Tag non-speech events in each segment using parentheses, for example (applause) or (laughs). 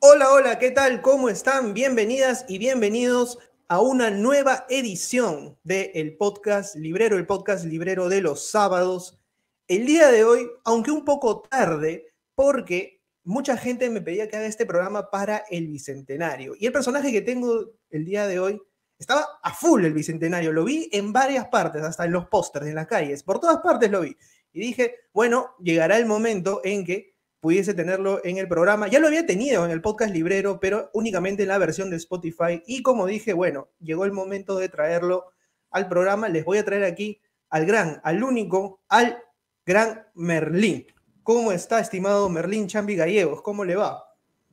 Hola, hola, ¿qué tal? ¿Cómo están? Bienvenidas y bienvenidos a una nueva edición del podcast Librero, el podcast Librero de los sábados. El día de hoy, aunque un poco tarde, porque mucha gente me pedía que haga este programa para el Bicentenario. Y el personaje que tengo el día de hoy estaba a full el Bicentenario. Lo vi en varias partes, hasta en los pósters, en las calles, por todas partes lo vi. Y dije, bueno, llegará el momento en que pudiese tenerlo en el programa. Ya lo había tenido en el podcast librero, pero únicamente en la versión de Spotify. Y como dije, bueno, llegó el momento de traerlo al programa. Les voy a traer aquí al gran, al único, al gran Merlín. ¿Cómo está, estimado Merlín Chambi Gallegos? ¿Cómo le va?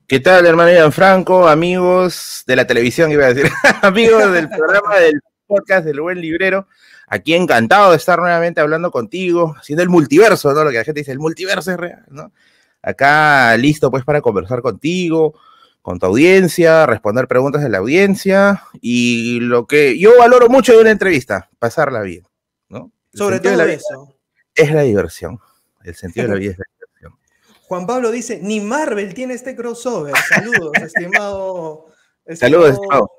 ¿Qué tal, hermano Franco? Amigos de la televisión, iba a decir, (laughs) amigos del programa del podcast del buen librero. Aquí encantado de estar nuevamente hablando contigo, haciendo el multiverso, ¿no? Lo que la gente dice, el multiverso es real, ¿no? acá listo pues para conversar contigo, con tu audiencia, responder preguntas de la audiencia y lo que yo valoro mucho de una entrevista, pasarla bien, ¿no? Sobre todo la eso. Es la diversión, el sentido de la (laughs) vida es la diversión. Juan Pablo dice, ni Marvel tiene este crossover. Saludos, (laughs) estimado, Saludos, estimado.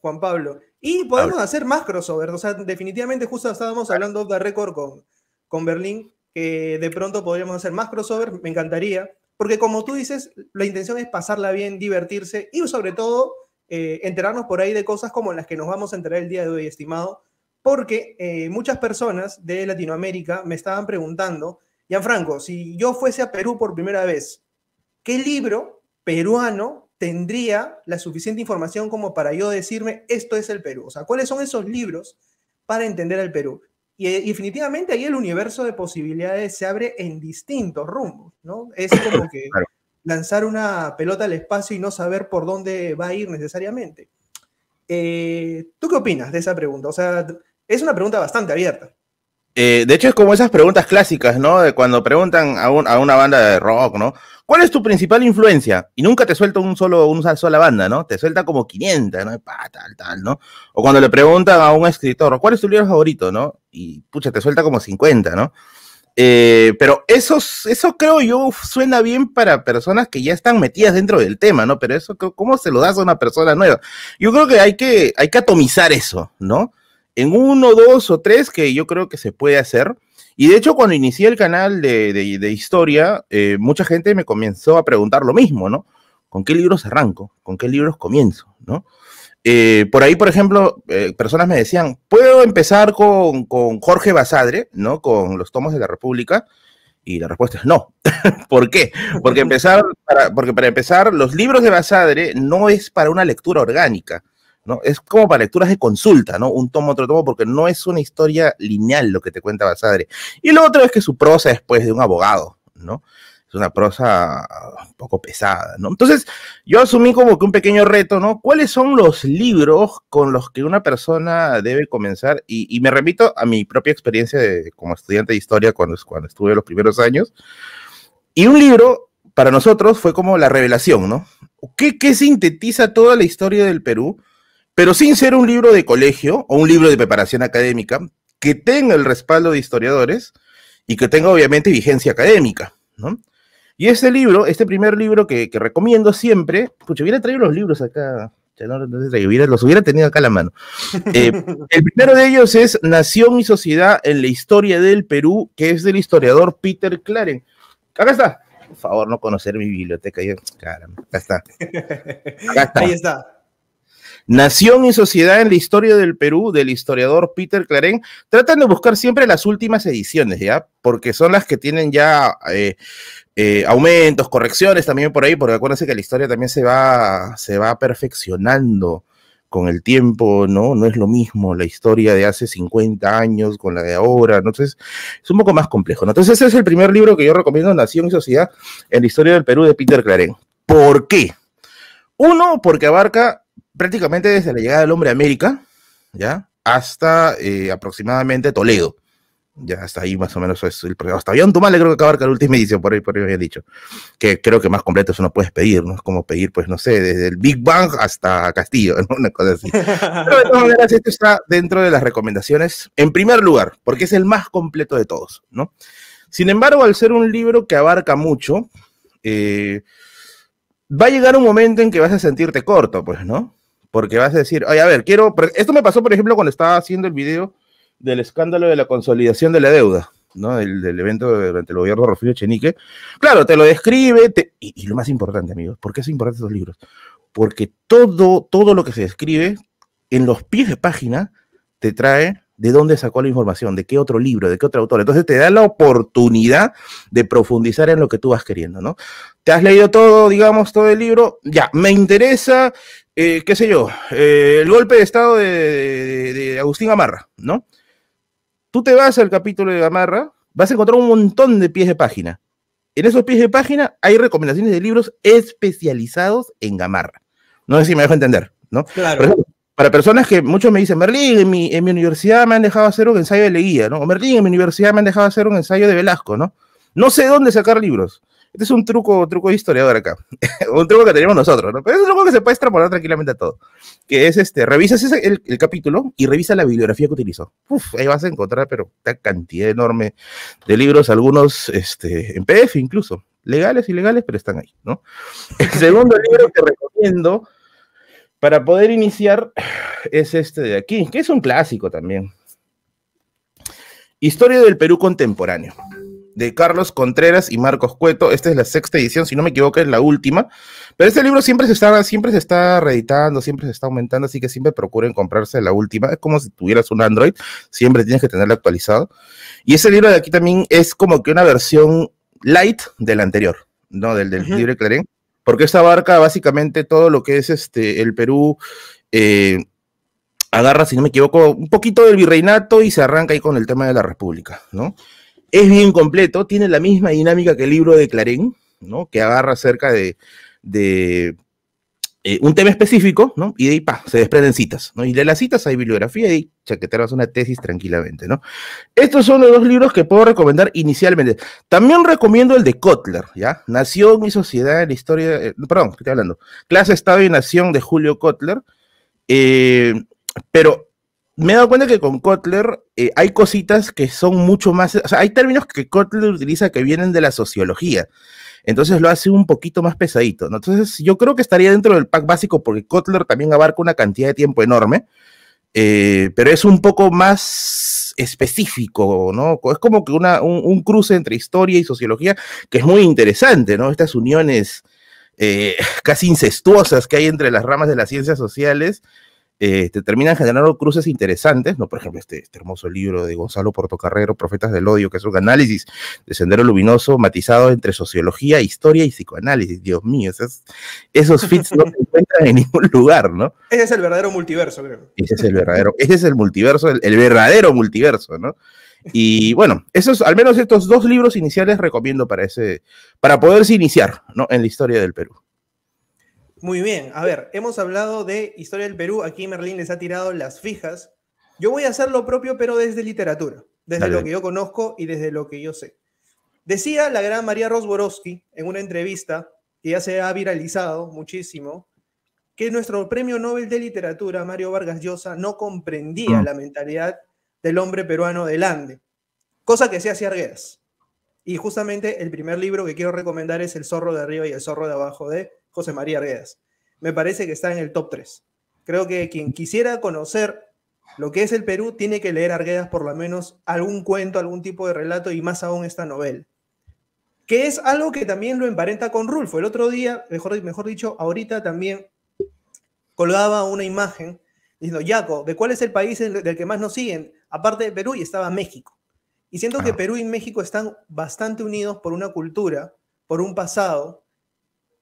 Juan Pablo. Y podemos hacer más crossover, o sea, definitivamente justo estábamos hablando de récord con, con Berlín, que de pronto podríamos hacer más crossover, me encantaría. Porque como tú dices, la intención es pasarla bien, divertirse y sobre todo eh, enterarnos por ahí de cosas como las que nos vamos a enterar el día de hoy, estimado, porque eh, muchas personas de Latinoamérica me estaban preguntando, Franco, si yo fuese a Perú por primera vez, ¿qué libro peruano tendría la suficiente información como para yo decirme esto es el Perú? O sea, ¿cuáles son esos libros para entender el Perú? Y, eh, definitivamente ahí el universo de posibilidades se abre en distintos rumbos, ¿no? Es (coughs) como que lanzar una pelota al espacio y no saber por dónde va a ir necesariamente. Eh, ¿Tú qué opinas de esa pregunta? O sea, es una pregunta bastante abierta. Eh, de hecho, es como esas preguntas clásicas, ¿no? De cuando preguntan a, una banda de rock, ¿no? ¿Cuál es tu principal influencia? Y nunca te suelta un solo, una sola banda, ¿no? Te suelta como 500, ¿no? tal, tal, ¿no? O cuando le preguntan a un escritor, ¿cuál es tu libro favorito, ¿no? Y pucha, te suelta como 50, ¿no? Eh, pero eso, eso creo yo suena bien para personas que ya están metidas dentro del tema, ¿no? Pero eso, ¿cómo se lo das a una persona nueva? Yo creo que hay que, hay que atomizar eso, ¿no? en uno, dos o tres que yo creo que se puede hacer. Y de hecho, cuando inicié el canal de, historia, eh, mucha gente me comenzó a preguntar lo mismo, ¿no? ¿Con qué libros arranco? ¿Con qué libros comienzo? ¿No? Eh, por ahí, por ejemplo, eh, personas me decían, ¿puedo empezar con, Jorge Basadre, ¿no? Con los tomos de la República. Y la respuesta es no. (laughs) ¿Por qué? Porque, empezar porque para empezar, los libros de Basadre no es para una lectura orgánica ¿no? Es como para lecturas de consulta, ¿no? Un tomo, otro tomo, porque no es una historia lineal lo que te cuenta Basadre. Y lo otro es que su prosa es, pues, de un abogado, ¿no? Es una prosa ah, un poco pesada, ¿no? Entonces, yo asumí como que un pequeño reto, ¿no? ¿Cuáles son los libros con los que una persona debe comenzar? Y, me remito a mi propia experiencia como estudiante de historia cuando, cuando estuve los primeros años. Y un libro para nosotros fue como la revelación, ¿no? ¿Qué, qué sintetiza toda la historia del Perú? pero sin ser un libro de colegio o un libro de preparación académica que tenga el respaldo de historiadores y que tenga obviamente vigencia académica, ¿no? Y este libro, este primer libro que, recomiendo siempre, pucha, hubiera traído los libros acá, no hubiera, los hubiera tenido acá a la mano. Eh, (laughs) el primero de ellos es Nación y Sociedad en la Historia del Perú, que es del historiador Peter Claren. Acá está. Por favor, no conocer mi biblioteca. caramba, (laughs) Acá está. Ahí está. Nación y Sociedad en la Historia del Perú, del historiador Peter Claren, tratan de buscar siempre las últimas ediciones, ¿ya? Porque son las que tienen ya eh, eh, aumentos, correcciones también por ahí, porque acuérdense que la historia también se va, se va perfeccionando con el tiempo, ¿no? No es lo mismo la historia de hace 50 años con la de ahora, entonces es un poco más complejo, ¿no? Entonces ese es el primer libro que yo recomiendo, Nación y Sociedad en la Historia del Perú de Peter Claren. ¿Por qué? Uno, porque abarca prácticamente desde la llegada del hombre a América, ¿ya? Hasta eh, aproximadamente Toledo. Ya hasta ahí más o menos es el Hasta Tumal le creo que abarca la última edición, por ahí, por ahí había dicho. Que creo que más completo eso no puedes pedir, ¿no? Es como pedir, pues no sé, desde el Big Bang hasta Castillo, ¿no? (laughs) Una cosa así. Pero de todas maneras, esto está dentro de las recomendaciones, en primer lugar, porque es el más completo de todos, ¿no? Sin embargo, al ser un libro que abarca mucho, eh, va a llegar un momento en que vas a sentirte corto, pues, ¿no? Porque vas a decir, oye, a ver, quiero. Esto me pasó, por ejemplo, cuando estaba haciendo el video del escándalo de la consolidación de la deuda, ¿no? del evento durante el gobierno de Rufino Chenique. Claro, te lo describe, Y, lo más importante, amigos, ¿por qué es importante estos libros? Porque todo, todo lo que se describe en los pies de página te trae de dónde sacó la información, de qué otro libro, de qué otro autor. Entonces te da la oportunidad de profundizar en lo que tú vas queriendo, ¿no? Te has leído todo, digamos, todo el libro, ya, me interesa eh, qué sé yo, eh, el golpe de Estado de, Agustín Gamarra, ¿no? Tú te vas al capítulo de Gamarra, vas a encontrar un montón de pies de página. En esos pies de página hay recomendaciones de libros especializados en Gamarra. No sé si me dejo entender, ¿no? Claro. para personas que muchos me dicen, Merlín, en mi, en mi, universidad me han dejado hacer un ensayo de Leguía, ¿no? O Merlín, en mi universidad me han dejado hacer un ensayo de Velasco, ¿no? No sé dónde sacar libros. Este es un truco, truco de historiador acá. (laughs) un truco que tenemos nosotros, ¿no? Pero es un truco que se puede extrapolar tranquilamente a todo. Que es este, revisas el, capítulo y revisa la bibliografía que utilizó. ahí vas a encontrar, pero una cantidad enorme de libros, algunos este, en PDF incluso. Legales, y legales, pero están ahí, ¿no? (laughs) El segundo libro que recomiendo para poder iniciar es este de aquí, que es un clásico también. Historia del Perú contemporáneo de Carlos Contreras y Marcos Cueto. Esta es la sexta edición, si no me equivoco, es la última. Pero este libro siempre se está, siempre se está reeditando, siempre se está aumentando, así que siempre procuren comprarse la última. Es como si tuvieras un Android, siempre tienes que tenerlo actualizado. Y ese libro de aquí también es como que una versión light del anterior, ¿no? Del, del libro de Clarín, porque esta abarca básicamente todo lo que es este, el Perú. Eh, agarra, si no me equivoco, un poquito del virreinato y se arranca ahí con el tema de la república, ¿no? Es bien completo, tiene la misma dinámica que el libro de Clarín, ¿no? que agarra acerca de, eh, un tema específico, ¿no? Y de ahí, pa, se desprenden citas, ¿no? Y de las citas hay bibliografía y chaqueteras una tesis tranquilamente, ¿no? Estos son los dos libros que puedo recomendar inicialmente. También recomiendo el de Kotler, ¿ya? Nación y Sociedad en la Historia, eh, perdón, ¿qué estoy hablando? Clase, Estado y Nación de Julio Kotler. Eh, pero me he dado cuenta que con Kotler eh, hay cositas que son mucho más, o sea, hay términos que Kotler utiliza que vienen de la sociología. Entonces lo hace un poquito más pesadito. Entonces yo creo que estaría dentro del pack básico porque Kotler también abarca una cantidad de tiempo enorme, eh, pero es un poco más específico, ¿no? Es como que una, un, cruce entre historia y sociología que es muy interesante, ¿no? Estas uniones eh, (laughs) casi incestuosas que hay entre las ramas de las ciencias sociales este, terminan generando cruces interesantes, ¿no? Por ejemplo, este, este, hermoso libro de Gonzalo Portocarrero, Profetas del Odio, que es un análisis de sendero luminoso matizado entre sociología, historia y psicoanálisis. Dios mío, esos, esos fits no se encuentran en ningún lugar, ¿no? Ese es el verdadero multiverso, creo. Ese es el verdadero, ese es el multiverso, el verdadero multiverso, ¿no? Y bueno, esos, al menos estos dos libros iniciales recomiendo para, ese, para poderse iniciar ¿no? en la historia del Perú. Muy bien, a ver, hemos hablado de historia del Perú, aquí Merlín les ha tirado las fijas. Yo voy a hacer lo propio, pero desde literatura, desde lo que yo conozco y desde lo que yo sé. Decía la gran María Rosborowski en una entrevista que ya se ha viralizado muchísimo, que nuestro premio Nobel de Literatura, Mario Vargas Llosa, no comprendía mm. la mentalidad del hombre peruano del Ande, cosa que se hace argueras Y justamente el primer libro que quiero recomendar es El zorro de arriba y el zorro de abajo de José María Arguedas. Me parece que está en el top 3. Creo que quien quisiera conocer lo que es el Perú tiene que leer Arguedas por lo menos algún cuento, algún tipo de relato y más aún esta novela. Que es algo que también lo emparenta con Rulfo. El otro día, mejor, dicho, ahorita también colgaba una imagen diciendo, Yaco, ¿de cuál es el país del que más nos siguen? Aparte de Perú y estaba México. Y siento que Perú y México están bastante unidos por una cultura, por un pasado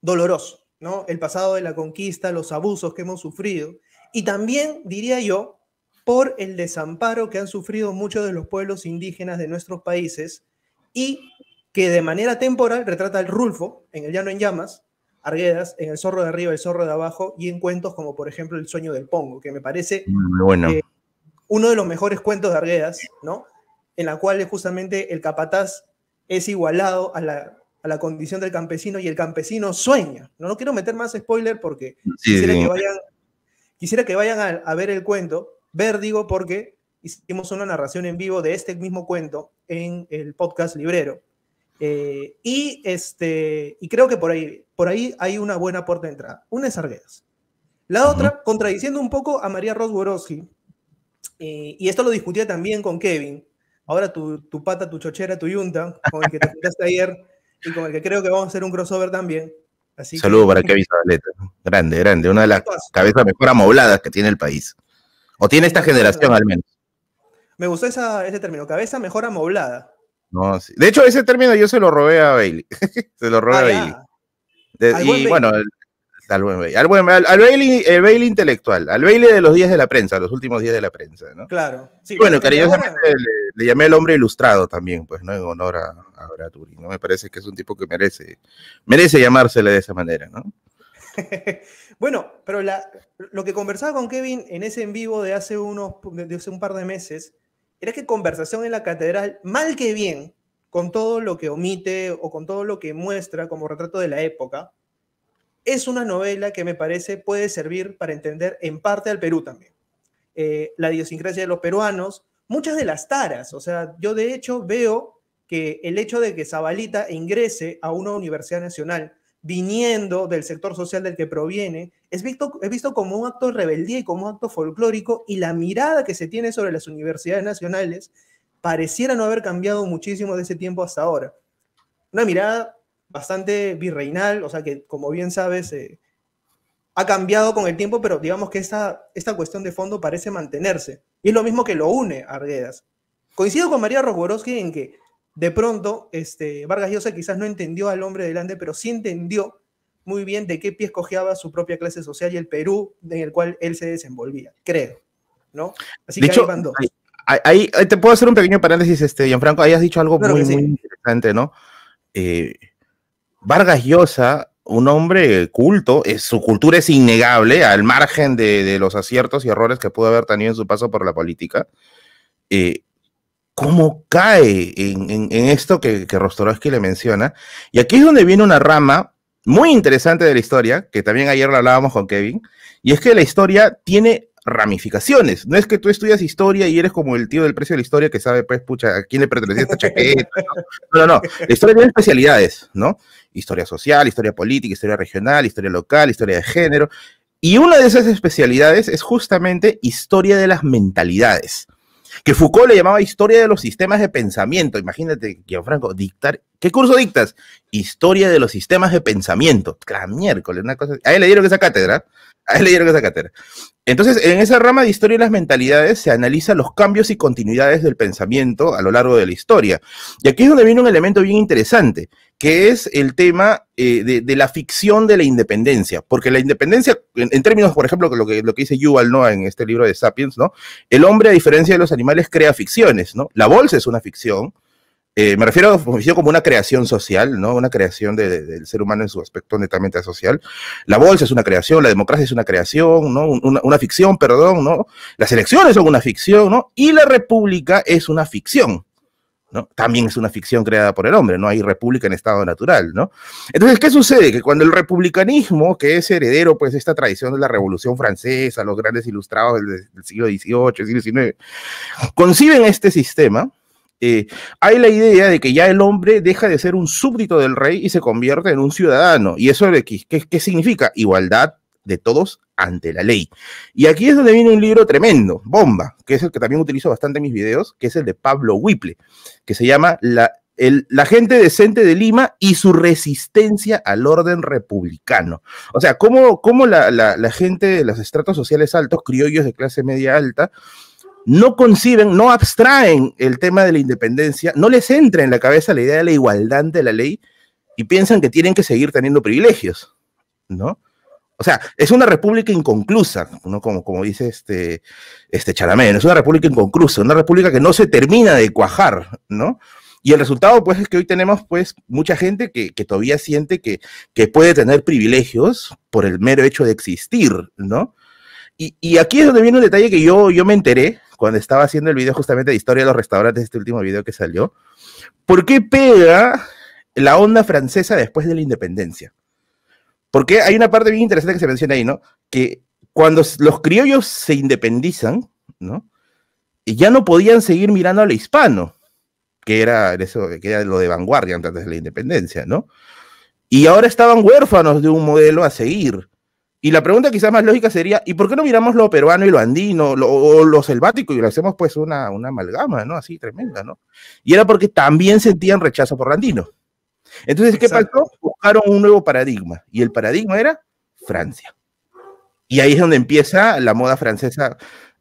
doloroso. El pasado de la conquista, los abusos que hemos sufrido y también, diría yo, por el desamparo que han sufrido muchos de los pueblos indígenas de nuestros países y que de manera temporal retrata el Rulfo en El Llano en Llamas, Arguedas, en El Zorro de Arriba, El Zorro de Abajo y en cuentos como por ejemplo El Sueño del Pongo, que me parece eh, uno de los mejores cuentos de Arguedas, ¿no? En la cual justamente el capataz es igualado a la a la condición del campesino y el campesino sueña. No, no quiero meter más spoiler porque quisiera, Que vayan, quisiera, que vayan, a, ver el cuento, Ver, digo, porque hicimos una narración en vivo de este mismo cuento en el podcast Librero. Eh, y, este, y creo que por ahí, por ahí hay una buena puerta de entrada. Una es Arguedas. La otra, contradiciendo un poco a María Rosworowski, eh, y esto lo discutía también con Kevin, ahora tu, tu, pata, tu chochera, tu yunta, con el que te juntaste (laughs) ayer, y con el que creo que vamos a hacer un crossover también. Así Saludo para Kevin Zabaleta. Grande, grande. Una de las cabezas mejor amobladas que tiene el país. O tiene esta generación al menos. Me gustó esa, ese término, cabeza mejor amoblada. De hecho, ese término yo se lo robé a Bailey. (laughs) se lo robé a ah, Bailey. y bueno, al, Bailey. Al, Bailey, eh, Bailey intelectual, al Bailey de los días de la prensa, los últimos días de la prensa, ¿no? Claro. bueno, cariñosamente le, llamé el hombre ilustrado también, pues, ¿no? En honor a, ¿no? Me parece que es un tipo que merece, merece llamársele de esa manera, ¿no? (laughs) bueno, pero lo que conversaba con Kevin en ese en vivo de hace, unos, de hace un par de meses era que conversación en la catedral, mal que bien, con todo lo que omite o con todo lo que muestra como retrato de la época, es una novela que me parece puede servir para entender en parte al Perú también. Eh, la idiosincrasia de los peruanos, muchas de las taras, o sea, yo de hecho veo que el hecho de que Zabalita ingrese a una universidad nacional viniendo del sector social del que proviene, es visto, como un acto de rebeldía y como un acto folclórico y la mirada que se tiene sobre las universidades nacionales pareciera no haber cambiado muchísimo de ese tiempo hasta ahora. Una mirada bastante virreinal, o sea que como bien sabes, eh, ha cambiado con el tiempo, pero digamos que esta, esta cuestión de fondo parece mantenerse. Y es lo mismo que lo une a Arguedas. Coincido con María Rosborowski en que de pronto, este, Vargas Llosa quizás no entendió al hombre delante, pero sí entendió muy bien de qué pie cojeaba su propia clase social y el Perú en el cual él se desenvolvía, creo, ¿no? de hecho, ahí, te puedo hacer un pequeño paréntesis, este, Gianfranco, ahí has dicho algo muy, muy interesante, ¿no? Eh, Vargas Llosa, un hombre culto, su cultura es innegable, al margen de, los aciertos y errores que pudo haber tenido en su paso por la política, eh, cómo cae en, esto que, que le menciona. Y aquí es donde viene una rama muy interesante de la historia, que también ayer lo hablábamos con Kevin, y es que la historia tiene ramificaciones. No es que tú estudias historia y eres como el tío del precio de la historia que sabe, pues, pucha, a quién le pertenecía esta chaqueta. No, no, no. La historia tiene especialidades, ¿no? Historia social, historia política, historia regional, historia local, historia de género. Y una de esas especialidades es justamente historia de las mentalidades que Foucault le llamaba historia de los sistemas de pensamiento. Imagínate, Franco, dictar. ¿Qué curso dictas? Historia de los sistemas de pensamiento. Claro, miércoles, una cosa. Ahí le dieron esa cátedra. (laughs) Ahí esa cátedra. Entonces, en esa rama de historia de las mentalidades se analizan los cambios y continuidades del pensamiento a lo largo de la historia. Y aquí es donde viene un elemento bien interesante, que es el tema eh, de, la ficción de la independencia. Porque la independencia, en, términos, por ejemplo, lo que, lo que dice Yuval Noah en este libro de Sapiens, ¿no? El hombre, a diferencia de los animales, crea ficciones, ¿no? La bolsa es una ficción, eh, me refiero a como una creación social, ¿no? Una creación del ser humano en su aspecto netamente social. La bolsa es una creación, la democracia es una creación, ¿no? Una, ficción, perdón, ¿no? Las elecciones son una ficción, ¿no? Y la república es una ficción, ¿no? También es una ficción creada por el hombre, ¿no? Hay república en estado natural, ¿no? Entonces, ¿qué sucede? Que cuando el republicanismo, que es heredero, pues, de esta tradición de la Revolución Francesa, los grandes ilustrados del, siglo XVIII, siglo XIX, conciben este sistema, eh, hay la idea de que ya el hombre deja de ser un súbdito del rey y se convierte en un ciudadano. ¿Y eso qué, qué, que significa? Igualdad de todos ante la ley. Y aquí es donde viene un libro tremendo, bomba, que es el que también utilizo bastante en mis videos, que es el de Pablo Whipple, que se llama La, la gente decente de Lima y su resistencia al orden republicano. O sea, cómo, la, la gente de los estratos sociales altos, criollos de clase media alta, no conciben, no abstraen el tema de la independencia, no les entra en la cabeza la idea de la igualdad de la ley y piensan que tienen que seguir teniendo privilegios, ¿no? O sea, es una república inconclusa, ¿no? como, dice este, este Charamén, es una república inconclusa, una república que no se termina de cuajar, ¿no? Y el resultado, pues, es que hoy tenemos, pues, mucha gente que, todavía siente que, que puede tener privilegios por el mero hecho de existir, ¿no? Y, aquí es donde viene un detalle que yo, yo me enteré cuando estaba haciendo el video justamente de historia de los restaurantes, este último video que salió. ¿Por qué pega la onda francesa después de la independencia? Porque hay una parte bien interesante que se menciona ahí, ¿no? Que cuando los criollos se independizan, ¿no? Y ya no podían seguir mirando al hispano, que era, eso, que era lo de vanguardia antes de la independencia, ¿no? Y ahora estaban huérfanos de un modelo a seguir. Y la pregunta quizás más lógica sería, ¿y por qué no miramos lo peruano y lo andino o lo selvático y le hacemos pues una, amalgama, ¿no? Así tremenda, ¿no? Y era porque también sentían rechazo por lo andino. Entonces, ¿qué pasó? Buscaron un nuevo paradigma y el paradigma era Francia. Y ahí es donde empieza la moda francesa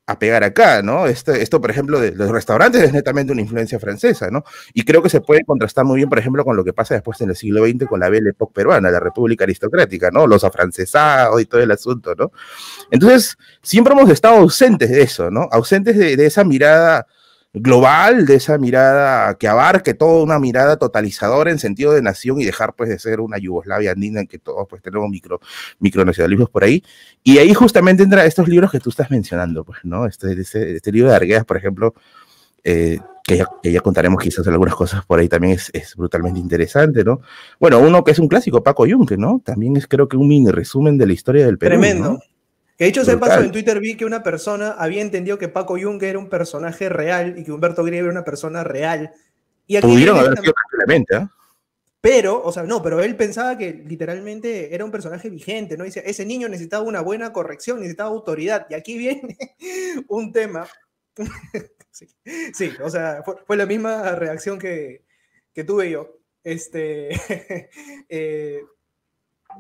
a pegar acá, ¿no? Este, esto, por ejemplo, de los restaurantes es netamente una influencia francesa, ¿no? Y creo que se puede contrastar muy bien, por ejemplo, con lo que pasa después en el siglo XX con la Belle Époque peruana, la República Aristocrática, ¿no? Los afrancesados y todo el asunto, ¿no? Entonces, siempre hemos estado ausentes de eso, ¿no? Ausentes de, de esa mirada global, de esa mirada que abarque toda una mirada totalizadora en sentido de nación y dejar pues de ser una Yugoslavia andina en que todos pues tenemos micro, nacionalismos por ahí. Y ahí justamente entra estos libros que tú estás mencionando, pues, ¿no? Este, este, este libro de Argueas, por ejemplo, eh, que, ya, contaremos quizás algunas cosas por ahí también es, es, brutalmente interesante, ¿no? Bueno, uno que es un clásico, Paco Yunque, ¿no? También es creo que un mini resumen de la historia del Perú. Tremendo. ¿no? Que dicho sea paso, en Twitter vi que una persona había entendido que Paco Jung era un personaje real y que Humberto Grieve era una persona real. Y aquí Pudieron haber sido ¿ah? Pero, o sea, no, pero él pensaba que literalmente era un personaje vigente, ¿no? Dice, ese niño necesitaba una buena corrección, necesitaba autoridad. Y aquí viene (laughs) un tema. (laughs) sí, o sea, fue, la misma reacción que, que tuve yo. Este, (laughs) eh,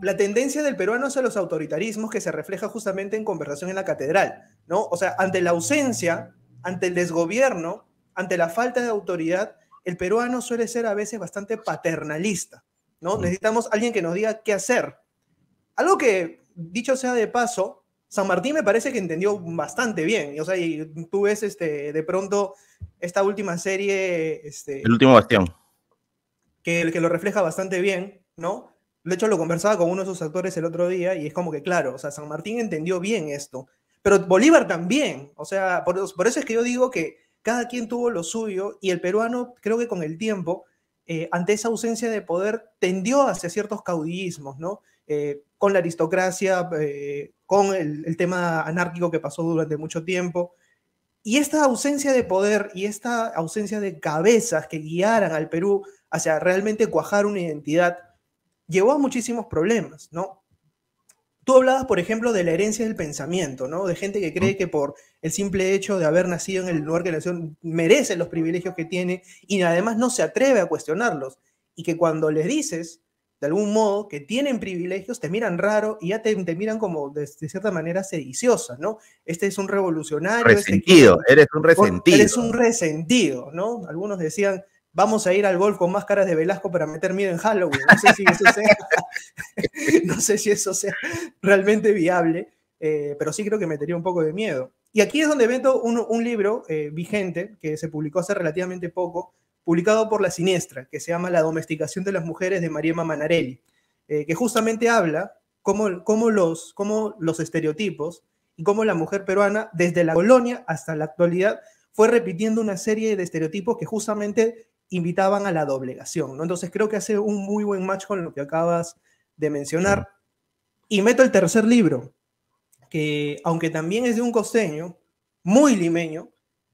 la tendencia del peruano es a los autoritarismos que se refleja justamente en conversación en la catedral, ¿no? O sea, ante la ausencia, ante el desgobierno, ante la falta de autoridad, el peruano suele ser a veces bastante paternalista, ¿no? Necesitamos alguien que nos diga qué hacer. Algo que, dicho sea de paso, San Martín me parece que entendió bastante bien. o sea, y tú ves este, de pronto esta última serie... Este, el último bastión. Que, que lo refleja bastante bien, ¿no? De hecho, lo conversaba con uno de sus actores el otro día y es como que, claro, o sea, San Martín entendió bien esto, pero Bolívar también, o sea, por, eso es que yo digo que cada quien tuvo lo suyo y el peruano creo que con el tiempo, eh, ante esa ausencia de poder, tendió hacia ciertos caudillismos, ¿no? Eh, con la aristocracia, eh, con el, el, tema anárquico que pasó durante mucho tiempo. Y esta ausencia de poder y esta ausencia de cabezas que guiaran al Perú hacia realmente cuajar una identidad llevó a muchísimos problemas, ¿no? Tú hablabas, por ejemplo, de la herencia del pensamiento, ¿no? De gente que cree que por el simple hecho de haber nacido en el lugar que nació merece los privilegios que tiene y además no se atreve a cuestionarlos. Y que cuando les dices, de algún modo, que tienen privilegios, te miran raro y ya te, miran como de, cierta manera sediciosa, ¿no? Este es un revolucionario. Este resentido, eres un resentido. Eres un resentido, ¿no? Algunos decían, vamos a ir al golf con máscaras de Velasco para meter miedo en Halloween. No sé si eso sea, (laughs) realmente viable, eh, pero sí creo que metería un poco de miedo. Y aquí es donde vendo un, libro eh, vigente que se publicó hace relativamente poco, publicado por La Siniestra, que se llama La domesticación de las mujeres de Mariema Manarelli, eh, que justamente habla cómo, cómo, los, cómo los estereotipos y cómo la mujer peruana, desde la colonia hasta la actualidad, fue repitiendo una serie de estereotipos que justamente invitaban a la doblegación, ¿no? Entonces creo que hace un muy buen match con lo que acabas de mencionar. Y meto el tercer libro, que aunque también es de un costeño, muy limeño,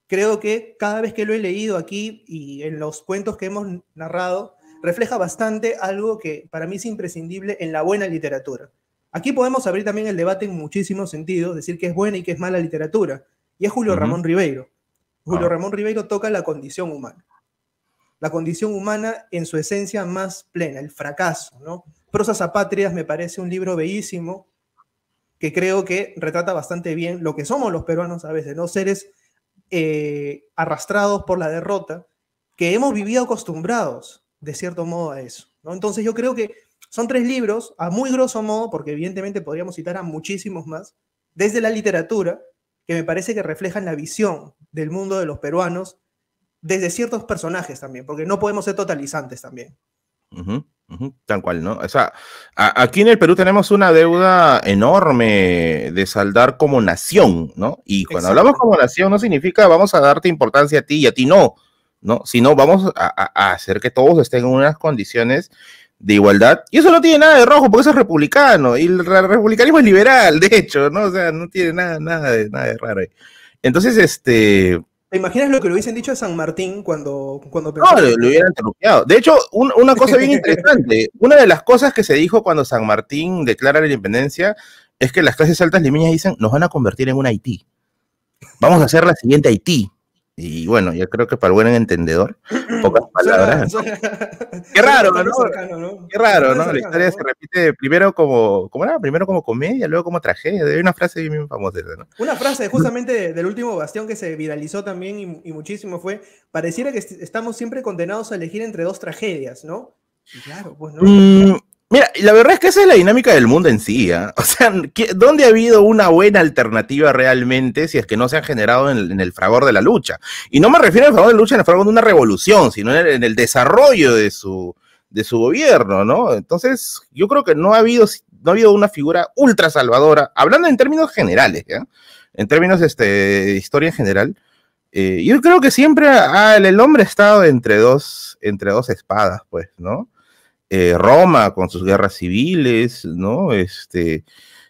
creo que cada vez que lo he leído aquí y en los cuentos que hemos narrado, refleja bastante algo que para mí es imprescindible en la buena literatura. Aquí podemos abrir también el debate en muchísimos sentidos, decir que es buena y que es mala literatura. Y es Julio Ramón Ribeiro. Julio Ramón Ribeiro toca la condición humana la condición humana en su esencia más plena, el fracaso, ¿no? Prosas patrias me parece un libro bellísimo que creo que retrata bastante bien lo que somos los peruanos a veces, ¿no? Seres eh, arrastrados por la derrota, que hemos vivido acostumbrados, de cierto modo, a eso, ¿no? Entonces yo creo que son tres libros, a muy grosso modo, porque evidentemente podríamos citar a muchísimos más, desde la literatura, que me parece que reflejan la visión del mundo de los peruanos desde ciertos personajes también, porque no podemos ser totalizantes también. tal cual, ¿no? O sea, aquí en el Perú tenemos una deuda enorme de saldar como nación, ¿no? Y cuando hablamos como nación no significa vamos a darte importancia a ti y a ti no, ¿no? Sino vamos a, hacer que todos estén en unas condiciones de igualdad. Y eso no tiene nada de rojo, porque eso es republicano. Y el republicanismo es liberal, de hecho, ¿no? O sea, no tiene nada, nada, de, nada de raro Entonces, este, ¿Te imaginas lo que le hubiesen dicho a San Martín cuando, cuando No, lo, hubieran truqueado. De hecho, una cosa bien (laughs) interesante, una de las cosas que se dijo cuando San Martín declara la independencia es que las clases altas limeñas dicen, nos van a convertir en un Haití. Vamos a hacer la siguiente Haití. Y bueno, yo creo que para el buen entendedor, (clears throat) pocas palabras. (laughs) qué raro, (laughs) ¿no? Qué raro, ¿no? la historia se repite primero como, cómo era? Primero como comedia, luego como tragedia. Hay una frase bien famosa ¿no? Una frase justamente (laughs) del último bastión que se viralizó también y, muchísimo fue: pareciera que estamos siempre condenados a elegir entre dos tragedias, ¿no? Y claro, pues no. Mm, Mira, la verdad es que esa es la dinámica del mundo en sí. ¿eh? O sea, ¿dónde ha habido una buena alternativa realmente si es que no se han generado en el, fragor de la lucha? Y no me refiero al fragor de la lucha, en el fragor de una revolución, sino en el, desarrollo de su, de su gobierno, ¿no? Entonces, yo creo que no ha habido, no ha habido una figura ultra salvadora, hablando en términos generales, ¿ya? ¿eh? en términos este, de historia en general. Eh, yo creo que siempre el hombre ha estado entre dos, entre dos espadas, pues, ¿no? Eh, Roma con sus guerras civiles, ¿no? Este,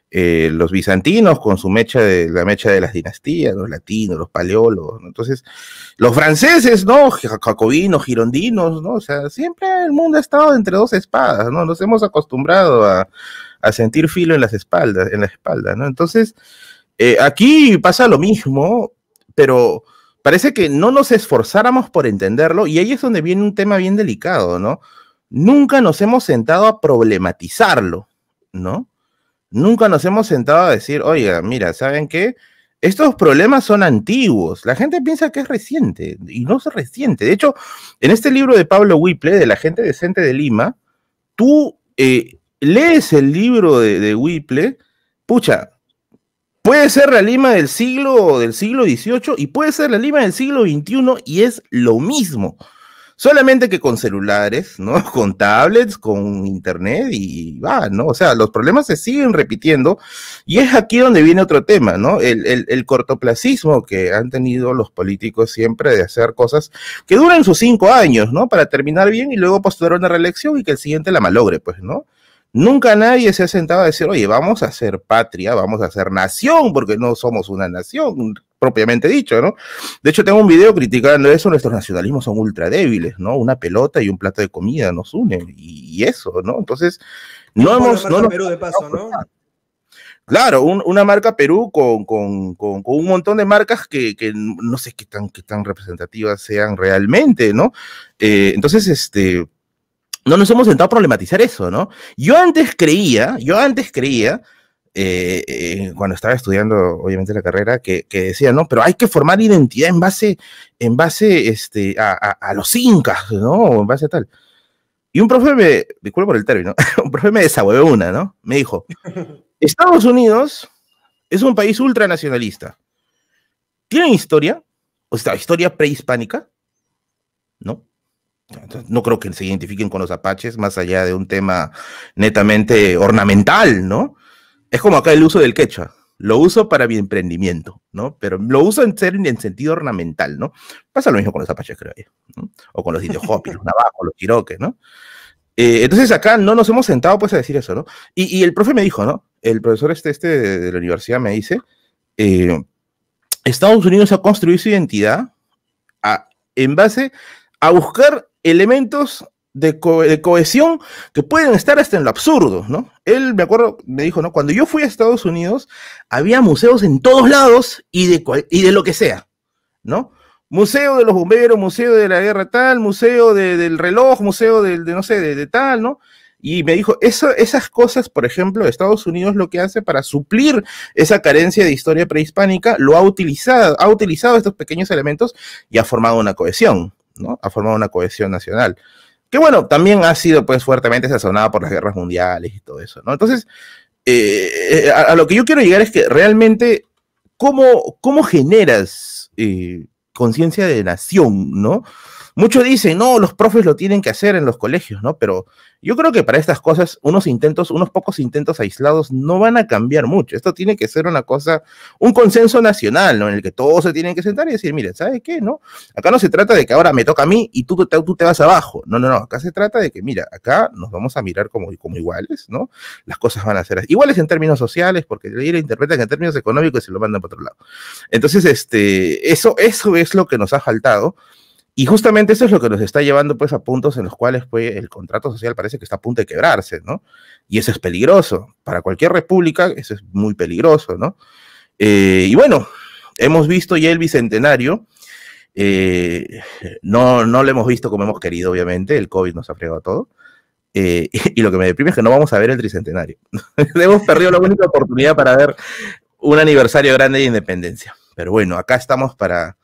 eh, los bizantinos con su mecha de la mecha de las dinastías, los latinos, los paleólogos, ¿no? entonces los franceses, ¿no? Jacobinos, girondinos, ¿no? O sea, siempre el mundo ha estado entre dos espadas, ¿no? Nos hemos acostumbrado a, sentir filo en las espaldas, en la espalda, ¿no? Entonces, eh, aquí pasa lo mismo, pero parece que no nos esforzáramos por entenderlo y ahí es donde viene un tema bien delicado, ¿no? nunca nos hemos sentado a problematizarlo, ¿no? Nunca nos hemos sentado a decir, oiga, mira, ¿saben qué? Estos problemas son antiguos. La gente piensa que es reciente y no es reciente. De hecho, en este libro de Pablo Whipple, de La gente decente de Lima, tú eh, lees el libro de, de Whipple, pucha, puede ser la Lima del siglo, del siglo XVIII y puede ser la Lima del siglo XXI y es lo mismo. Solamente que con celulares, ¿no? (laughs) Con tablets, con internet y va, ¿no? O sea, los problemas se siguen repitiendo y es aquí donde viene otro tema, ¿no? El, cortoplacismo que han tenido los políticos siempre de hacer cosas que duran sus cinco años, ¿no? Para terminar bien y luego postular una reelección y que el siguiente la malogre, pues, ¿no? Nunca nadie se ha sentado a decir, oye, vamos a ser patria, vamos a ser nación, porque no somos una nación propiamente dicho, ¿no? De hecho, tengo un video criticando eso, nuestros nacionalismos son ultra débiles, ¿no? Una pelota y un plato de comida nos unen, y, eso, ¿no? Entonces, no hemos... No Perú de paso, ¿no? Claro, una marca Perú con, un montón de marcas que, no sé qué tan, tan representativas sean realmente, ¿no? Eh, entonces, este, no nos hemos sentado a problematizar eso, ¿no? Yo antes creía, yo antes creía eh, eh, cuando estaba estudiando, obviamente, la carrera, que, decía, ¿no? Pero hay que formar identidad en base, en base este, a, los incas, ¿no? en base a tal. Y un profe me, disculpa por el término, (laughs) un profe me desahuevé una, ¿no? Me dijo, (laughs) Estados Unidos es un país ultranacionalista. ¿tiene historia? O sea, historia prehispánica, ¿no? no creo que se identifiquen con los apaches más allá de un tema netamente ornamental, ¿no? es como acá el uso del quechua. Lo uso para mi emprendimiento, ¿no? Pero lo uso en, ser, en sentido ornamental, ¿no? Pasa lo mismo con los apaches, creo yo, ¿no? O con los indios los navajos, los tiroques, ¿no? Eh, entonces acá no nos hemos sentado pues a decir eso, ¿no? Y, el profe me dijo, ¿no? El profesor este, este de, la universidad me dice, eh, Estados Unidos ha construido su identidad en base a buscar elementos de, cohesión que pueden estar hasta en lo absurdo, ¿no? Él, me acuerdo, me dijo, ¿no? Cuando yo fui a Estados Unidos, había museos en todos lados y de, y de lo que sea, ¿no? Museo de los bomberos, museo de la guerra tal, museo del reloj, museo de, no sé, de, tal, ¿no? Y me dijo, esas cosas, por ejemplo, Estados Unidos lo que hace para suplir esa carencia de historia prehispánica, lo ha utilizado, ha utilizado estos pequeños elementos y ha formado una cohesión, ¿no? Ha formado una cohesión nacional que bueno, también ha sido pues fuertemente sazonada por las guerras mundiales y todo eso, ¿no? Entonces, eh, eh, a, lo que yo quiero llegar es que realmente, ¿cómo, cómo generas eh, conciencia de nación, ¿no? Muchos dicen, no, los profes lo tienen que hacer en los colegios, ¿no? Pero yo creo que para estas cosas, unos intentos, unos pocos intentos aislados no van a cambiar mucho. Esto tiene que ser una cosa, un consenso nacional, ¿no? En el que todos se tienen que sentar y decir, miren, ¿sabes qué? ¿No? Acá no se trata de que ahora me toca a mí y tú, tú, te vas abajo. No, no, no. Acá se trata de que, mira, acá nos vamos a mirar como, como iguales, ¿no? Las cosas van a ser iguales en términos sociales, porque ahí interpretan en términos económicos y se lo mandan para otro lado. Entonces, este, eso, eso es lo que nos ha faltado. Y justamente eso es lo que nos está llevando pues a puntos en los cuales pues el contrato social parece que está a punto de quebrarse, ¿no? Y eso es peligroso. Para cualquier república eso es muy peligroso, ¿no? Eh, y bueno, hemos visto ya el bicentenario. Eh, no, no lo hemos visto como hemos querido, obviamente. El COVID nos ha fregado todo. Eh, (laughs) y, lo que me deprime es que no vamos a ver el tricentenario. (laughs) hemos perdido la única oportunidad para ver un aniversario grande de independencia. Pero bueno, acá estamos para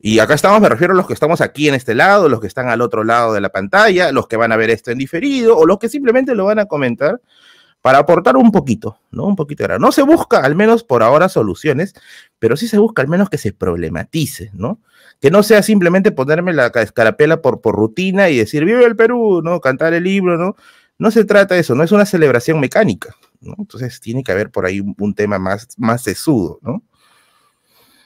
y acá estamos, me refiero a los que estamos aquí en este lado, los que están al otro lado de la pantalla, los que van a ver esto en diferido o los que simplemente lo van a comentar para aportar un poquito, ¿no? Un poquito de No se busca, al menos por ahora, soluciones, pero sí se busca al menos que se problematice, ¿no? Que no sea simplemente ponerme la escarapela por, por rutina y decir, vive el Perú, ¿no? Cantar el libro, ¿no? No se trata de eso, no es una celebración mecánica, ¿no? Entonces tiene que haber por ahí un, tema más, más sesudo, ¿no?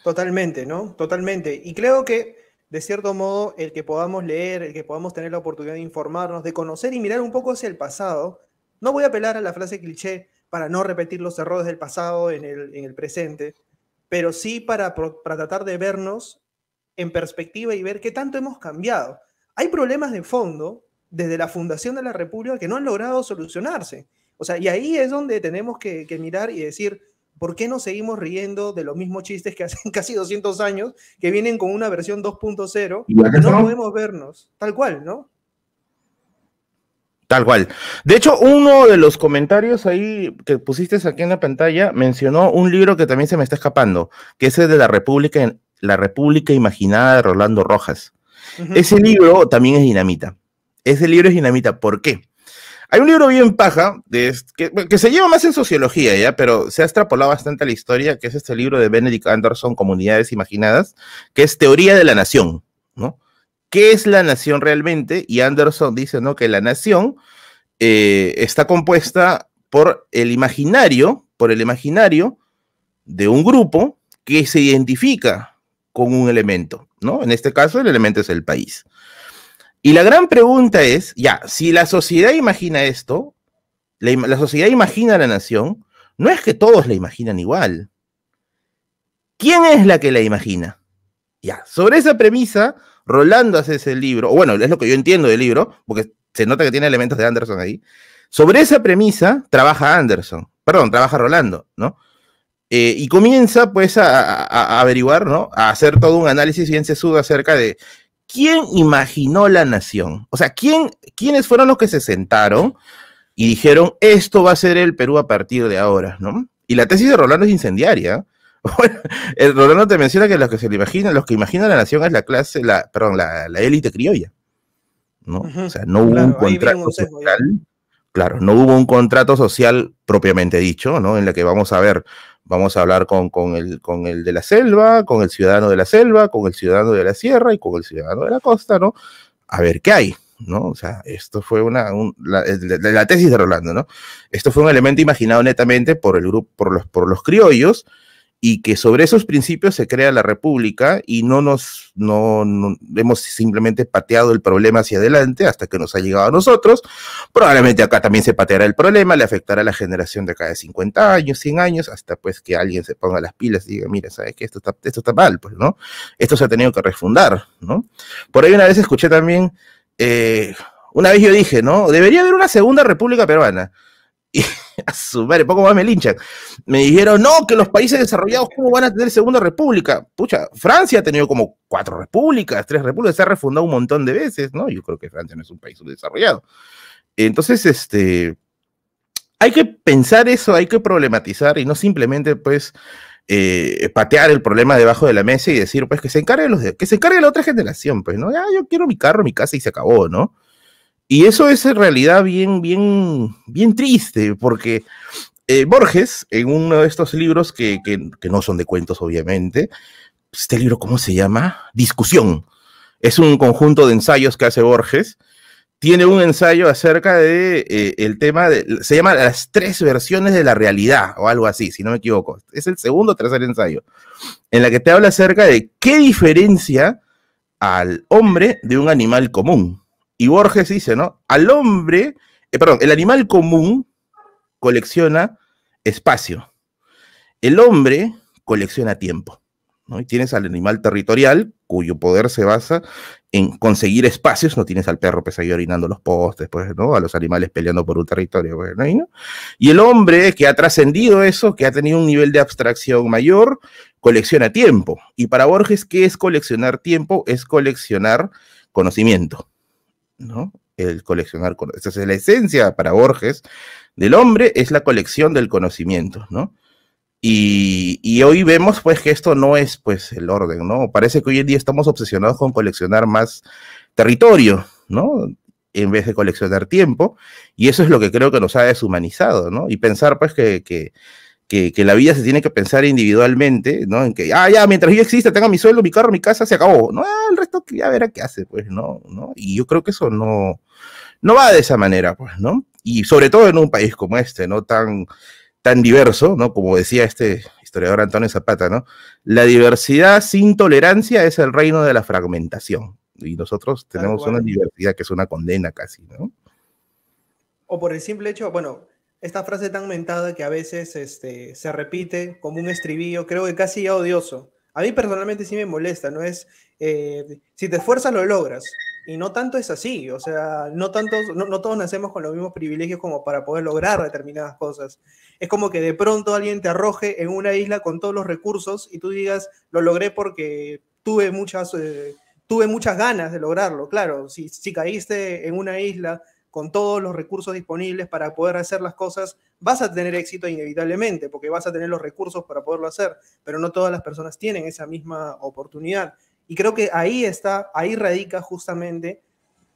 Totalmente, ¿no? Totalmente. Y creo que, de cierto modo, el que podamos leer, el que podamos tener la oportunidad de informarnos, de conocer y mirar un poco hacia el pasado, no voy a apelar a la frase cliché para no repetir los errores del pasado en el, presente, pero sí para, tratar de vernos en perspectiva y ver qué tanto hemos cambiado. Hay problemas de fondo desde la fundación de la República que no han logrado solucionarse. O sea, y ahí es donde tenemos que mirar y decir, ¿Por qué nos seguimos riendo de los mismos chistes que hacen (laughs) casi 200 años, que vienen con una versión 2.0 y no podemos vernos? Tal cual, ¿no? Tal cual. De hecho, uno de los comentarios ahí que pusiste aquí en la pantalla mencionó un libro que también se me está escapando, que es el de La República, la República Imaginada de Rolando Rojas. Ese libro también es dinamita. Ese libro es dinamita. ¿Por qué? Hay un libro bien paja, de, que, se lleva más en sociología ya, pero se ha extrapolado bastante a la historia, que es este libro de Benedict Anderson, Comunidades Imaginadas, que es Teoría de la Nación, ¿no? ¿Qué es la nación realmente? Y Anderson dice, ¿no? Que la nación eh, está compuesta por el imaginario, por el imaginario de un grupo que se identifica con un elemento, ¿no? En este caso, el elemento es el país. Y la gran pregunta es, ya, si la sociedad imagina esto, la, sociedad imagina a la nación, no es que todos la imaginan igual. ¿Quién es la que la imagina? Ya, sobre esa premisa, Rolando hace ese libro, o bueno, es lo que yo entiendo del libro, porque se nota que tiene elementos de Anderson ahí. Sobre esa premisa trabaja Anderson, perdón, trabaja Rolando, ¿no? Eh, y comienza pues a, a, averiguar, ¿no? A hacer todo un análisis bien sesudo acerca de ¿quién imaginó la nación? O sea, ¿quién, ¿quiénes fueron los que se sentaron y dijeron, esto va a ser el Perú a partir de ahora, ¿no? Y la tesis de Rolando es incendiaria. (laughs) Bueno, eh, Rolando te menciona que los que se le imaginan, los que imaginan la nación es la clase, perdón, la, élite criolla, ¿no? O sea, no hubo un contrato social, claro, no hubo un contrato social propiamente dicho, ¿no? En la que vamos a ver Vamos a hablar con, con, el, con el de la selva, con el ciudadano de la selva, con el ciudadano de la sierra y con el ciudadano de la costa, ¿no? A ver qué hay. ¿no? O sea, esto fue una, la, la, tesis de Rolando, ¿no? Esto fue un elemento imaginado netamente por el grupo, por los, por los criollos, y que sobre esos principios se crea la república y no nos no, hemos simplemente pateado el problema hacia adelante hasta que nos ha llegado a nosotros. Probablemente acá también se pateará el problema, le afectará a la generación de acá de 50 años, 100 años, hasta pues que alguien se ponga las pilas y diga, mira, sabes que esto está esto está mal, pues, ¿no? Esto se ha tenido que refundar, ¿no? Por ahí una vez escuché también eh, una vez yo dije, ¿no? Debería haber una segunda república peruana. (laughs) Y a su madre, poco más me linchan. Me dijeron, no, que los países desarrollados, ¿cómo van a tener segunda república? Pucha, Francia ha tenido como cuatro repúblicas, tres repúblicas, se ha refundado un montón de veces, ¿no? Yo creo que Francia no es un país desarrollado. Entonces, este, hay que pensar eso, hay que problematizar y no simplemente, pues, eh, patear el problema debajo de la mesa y decir, pues, que se encargue los que se encargue la otra generación, pues, ¿no? ya ah, yo quiero mi carro, mi casa y se acabó, ¿no? Y eso es en realidad bien, bien, bien triste, porque eh, Borges, en uno de estos libros que, que, no son de cuentos, obviamente, este libro, ¿cómo se llama? Discusión. Es un conjunto de ensayos que hace Borges. Tiene un ensayo acerca de eh, el tema de, se llama las tres versiones de la realidad o algo así, si no me equivoco. Es el segundo o tercer ensayo en la que te habla acerca de qué diferencia al hombre de un animal común y Borges dice, ¿no? Al hombre, eh, perdón, el animal común colecciona espacio. El hombre colecciona tiempo. ¿no? Y tienes al animal territorial, cuyo poder se basa en conseguir espacios, no tienes al perro pesado orinando los postes, pues, ¿no? A los animales peleando por un territorio, pues, ¿no? Y el hombre que ha trascendido eso, que ha tenido un nivel de abstracción mayor, colecciona tiempo. Y para Borges, ¿qué es coleccionar tiempo? Es coleccionar conocimiento. ¿no? El coleccionar esta es la esencia para Borges del hombre es la colección del conocimiento, ¿no? Y, y, hoy vemos pues que esto no es pues el orden, ¿no? Parece que hoy en día estamos obsesionados con coleccionar más territorio, ¿no? En vez de coleccionar tiempo. Y eso es lo que creo que nos ha deshumanizado, ¿no? Y pensar pues que, que que, la vida se tiene que pensar individualmente, ¿no? En que, ah, ya, mientras yo exista, tenga mi suelo, mi carro, mi casa, se acabó. No, el resto ya verá qué hace, pues, ¿no? ¿no? Y yo creo que eso no, no va de esa manera, pues, ¿no? Y sobre todo en un país como este, ¿no? Tan, tan diverso, ¿no? Como decía este historiador Antonio Zapata, ¿no? La diversidad sin tolerancia es el reino de la fragmentación. Y nosotros tenemos una diversidad que es una condena casi, ¿no? O por el simple hecho, bueno, esta frase tan mentada que a veces este, se repite como un estribillo, creo que casi odioso. A mí personalmente sí me molesta, ¿no? Es, eh, si te esfuerzas lo logras. Y no tanto es así, o sea, no, tantos, no, todos nacemos con los mismos privilegios como para poder lograr determinadas cosas. Es como que de pronto alguien te arroje en una isla con todos los recursos y tú digas, lo logré porque tuve muchas, eh, tuve muchas ganas de lograrlo. Claro, si, si caíste en una isla con todos los recursos disponibles para poder hacer las cosas, vas a tener éxito inevitablemente, porque vas a tener los recursos para poderlo hacer, pero no todas las personas tienen esa misma oportunidad. Y creo que ahí está, ahí radica justamente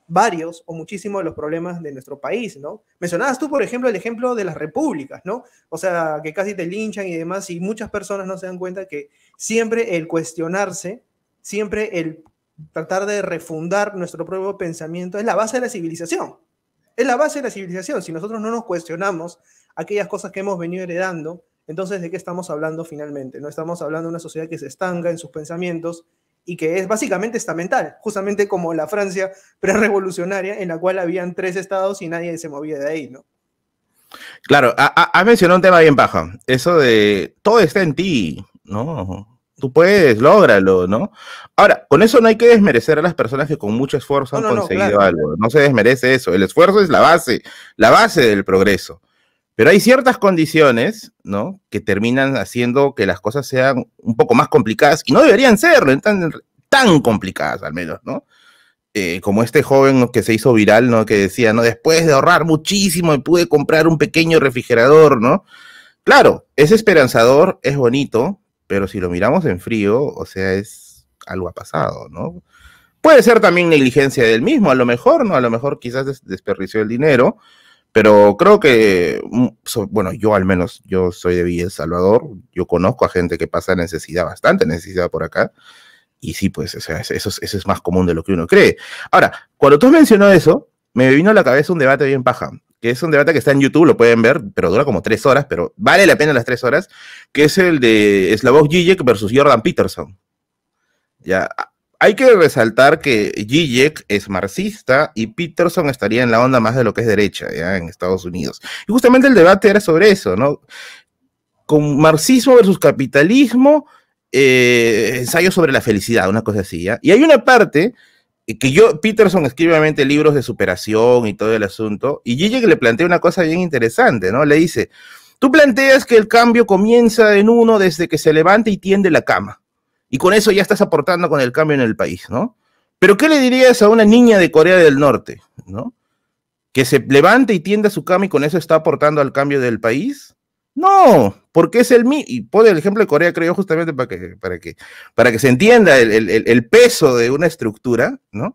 varios o muchísimos de los problemas de nuestro país, ¿no? Mencionabas tú, por ejemplo, el ejemplo de las repúblicas, ¿no? O sea, que casi te linchan y demás, y muchas personas no se dan cuenta que siempre el cuestionarse, siempre el tratar de refundar nuestro propio pensamiento es la base de la civilización. Es la base de la civilización. Si nosotros no nos cuestionamos aquellas cosas que hemos venido heredando, entonces ¿de qué estamos hablando finalmente? No estamos hablando de una sociedad que se estanca en sus pensamientos y que es básicamente estamental, justamente como la Francia prerevolucionaria en la cual habían tres estados y nadie se movía de ahí, ¿no? Claro, has mencionado un tema bien bajo, eso de todo está en ti, ¿no? Tú puedes, lógralo, ¿no? Ahora, con eso no hay que desmerecer a las personas que con mucho esfuerzo han conseguido algo. No se desmerece eso. El esfuerzo es la base, la base del progreso. Pero hay ciertas condiciones, ¿no? Que terminan haciendo que las cosas sean un poco más complicadas y no deberían ser tan, tan complicadas al menos, ¿no? Eh, como este joven que se hizo viral, ¿no? Que decía, ¿no? Después de ahorrar muchísimo me pude comprar un pequeño refrigerador, ¿no? Claro, es esperanzador, es bonito, pero si lo miramos en frío, o sea, es algo ha pasado, ¿no? Puede ser también negligencia del mismo, a lo mejor, ¿no? A lo mejor quizás desperdició el dinero, pero creo que, mm, bueno, yo al menos, yo soy de Villa El Salvador, yo conozco a gente que pasa necesidad, bastante necesidad por acá, y sí, pues, eso es, eso es más común de lo que uno cree. Ahora, cuando tú mencionó eso, me vino a la cabeza un debate bien paja que es un debate que está en YouTube, lo pueden ver, pero dura como tres horas, pero vale la pena las tres horas, que es el de Slavoj Žižek versus Jordan Peterson. Ya, hay que resaltar que Zizek es marxista y Peterson estaría en la onda más de lo que es derecha, ya, en Estados Unidos. Y justamente el debate era sobre eso, ¿no? Con marxismo versus capitalismo, eh, ensayo sobre la felicidad, una cosa así, ¿ya? Y hay una parte que yo, Peterson escribe obviamente libros de superación y todo el asunto, y Gigi le plantea una cosa bien interesante, ¿no? Le dice, tú planteas que el cambio comienza en uno desde que se levanta y tiende la cama, y con eso ya estás aportando con el cambio en el país, ¿no? Pero ¿qué le dirías a una niña de Corea del Norte, ¿no? Que se levante y tienda su cama y con eso está aportando al cambio del país. No, porque es el mismo. Y pone el ejemplo de Corea, creo justamente para que, para que, para que se entienda el, peso de una estructura, ¿no?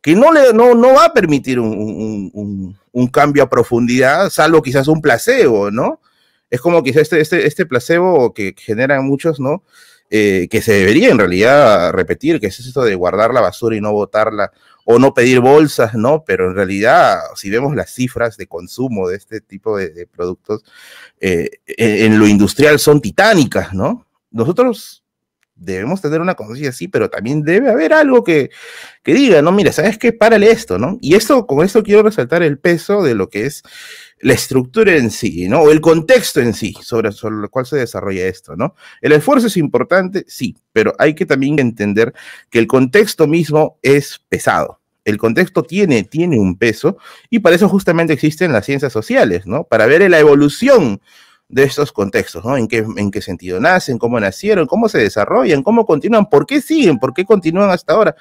Que no, le, no, va a permitir un, cambio a profundidad, salvo quizás un placebo, ¿no? Es como quizás este, este, este placebo que generan muchos, ¿no? Eh, que se debería en realidad repetir, que es esto de guardar la basura y no botarla, o no pedir bolsas, ¿no? Pero en realidad, si vemos las cifras de consumo de este tipo de, productos eh, en lo industrial son titánicas, ¿no? Nosotros debemos tener una conciencia así, pero también debe haber algo que, que diga, no, mira, ¿sabes qué? Párale esto, ¿no? Y esto, con esto quiero resaltar el peso de lo que es la estructura en sí, ¿no? O el contexto en sí sobre, sobre el cual se desarrolla esto, ¿no? El esfuerzo es importante, sí, pero hay que también entender que el contexto mismo es pesado. El contexto tiene, tiene un peso y para eso justamente existen las ciencias sociales, ¿no? Para ver la evolución de estos contextos, ¿no? ¿En qué, en qué sentido nacen, cómo nacieron, cómo se desarrollan, cómo continúan, por qué siguen, por qué continúan hasta ahora.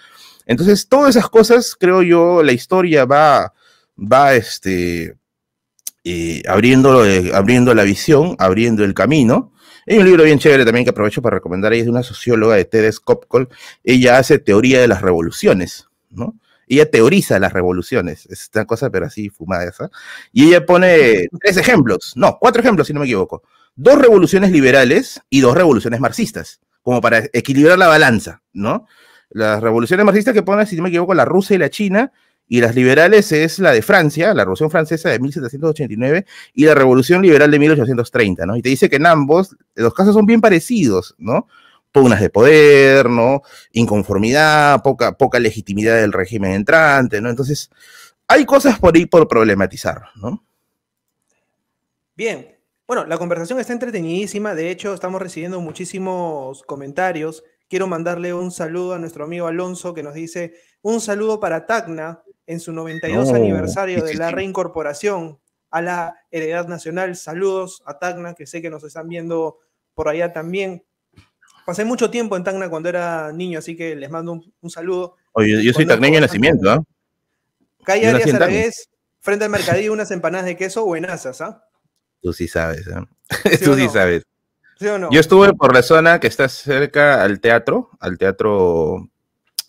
Entonces, todas esas cosas, creo yo, la historia va, va, este, eh, eh, abriendo, la visión, abriendo el camino. Hay un libro bien chévere también que aprovecho para recomendar, es de una socióloga de Tedes Kopkol, ella hace teoría de las revoluciones, ¿no? Ella teoriza las revoluciones, es una cosa pero así fumada esa, y ella pone (laughs) tres ejemplos, no, cuatro ejemplos si no me equivoco, dos revoluciones liberales y dos revoluciones marxistas, como para equilibrar la balanza, ¿no? Las revoluciones marxistas que pone, si no me equivoco, la Rusia y la china, y las liberales es la de Francia, la Revolución Francesa de 1789 y la Revolución Liberal de 1830, ¿no? Y te dice que en ambos los casos son bien parecidos, ¿no? Pugnas de poder, ¿no? Inconformidad, poca, poca legitimidad del régimen entrante, ¿no? Entonces, hay cosas por ahí por problematizar, ¿no? Bien. Bueno, la conversación está entretenidísima. De hecho, estamos recibiendo muchísimos comentarios. Quiero mandarle un saludo a nuestro amigo Alonso que nos dice un saludo para Tacna, en su 92 aniversario de la reincorporación a la heredad nacional. Saludos a Tacna, que sé que nos están viendo por allá también. Pasé mucho tiempo en Tacna cuando era niño, así que les mando un, saludo. Oye, yo soy tacneño de nacimiento, ¿ah? Calle Arias frente al mercadillo, unas empanadas de queso asas ¿ah? Tú sí sabes, ¿eh? (laughs) Tú sí sabes. ¿Sí no? Yo estuve por la zona que está cerca al teatro, al teatro,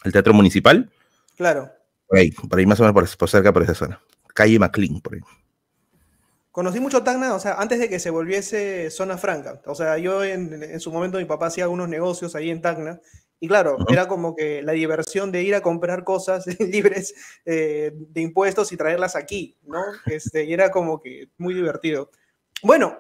al teatro municipal. Claro. Por ahí, más o menos por, cerca, por esa zona. Calle McLean, por ahí. Conocí mucho Tacna, o sea, antes de que se volviese zona franca. O sea, yo en, su momento mi papá hacía algunos negocios ahí en Tacna y claro, era como que la diversión de ir a comprar cosas (laughs) libres eh, de impuestos y traerlas aquí, ¿no? Este, y era como que muy divertido. Bueno,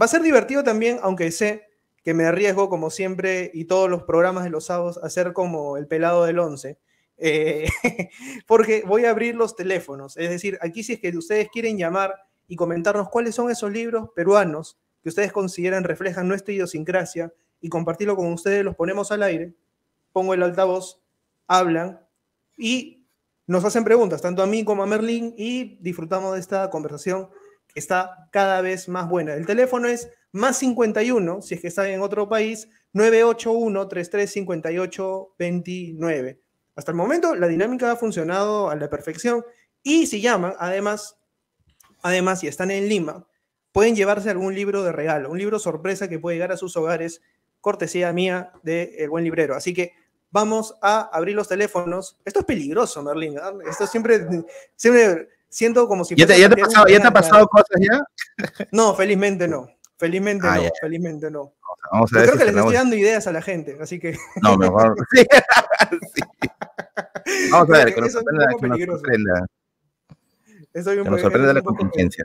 va a ser divertido también, aunque sé que me arriesgo, como siempre, y todos los programas de los sábados, a ser como el pelado del 11. Eh, (laughs) porque voy a abrir los teléfonos. Es decir, aquí si es que ustedes quieren llamar y comentarnos cuáles son esos libros peruanos que ustedes consideran reflejan nuestra idiosincrasia y compartirlo con ustedes, los ponemos al aire, pongo el altavoz, hablan y nos hacen preguntas, tanto a mí como a Merlín, y disfrutamos de esta conversación que está cada vez más buena. El teléfono es más 51, si es que está en otro país, 981 3358 29 hasta el momento la dinámica ha funcionado a la perfección y si llaman, además, además si están en Lima, pueden llevarse algún libro de regalo, un libro sorpresa que puede llegar a sus hogares, cortesía mía de Buen Librero. Así que vamos a abrir los teléfonos. Esto es peligroso, Merlín, ¿ah? Esto siempre, siempre siento como si... ¿Ya te, ya pasado, ha pasado cosas ya? (laughs) No, felizmente no. Felizmente ah, no, felizmente no. Yo creo que les estoy dando ideas a la gente, así que... No, mejor. (laughs) (laughs) Vamos a ver, que nos sorprenda, que nos que nos sorprenda la contingencia.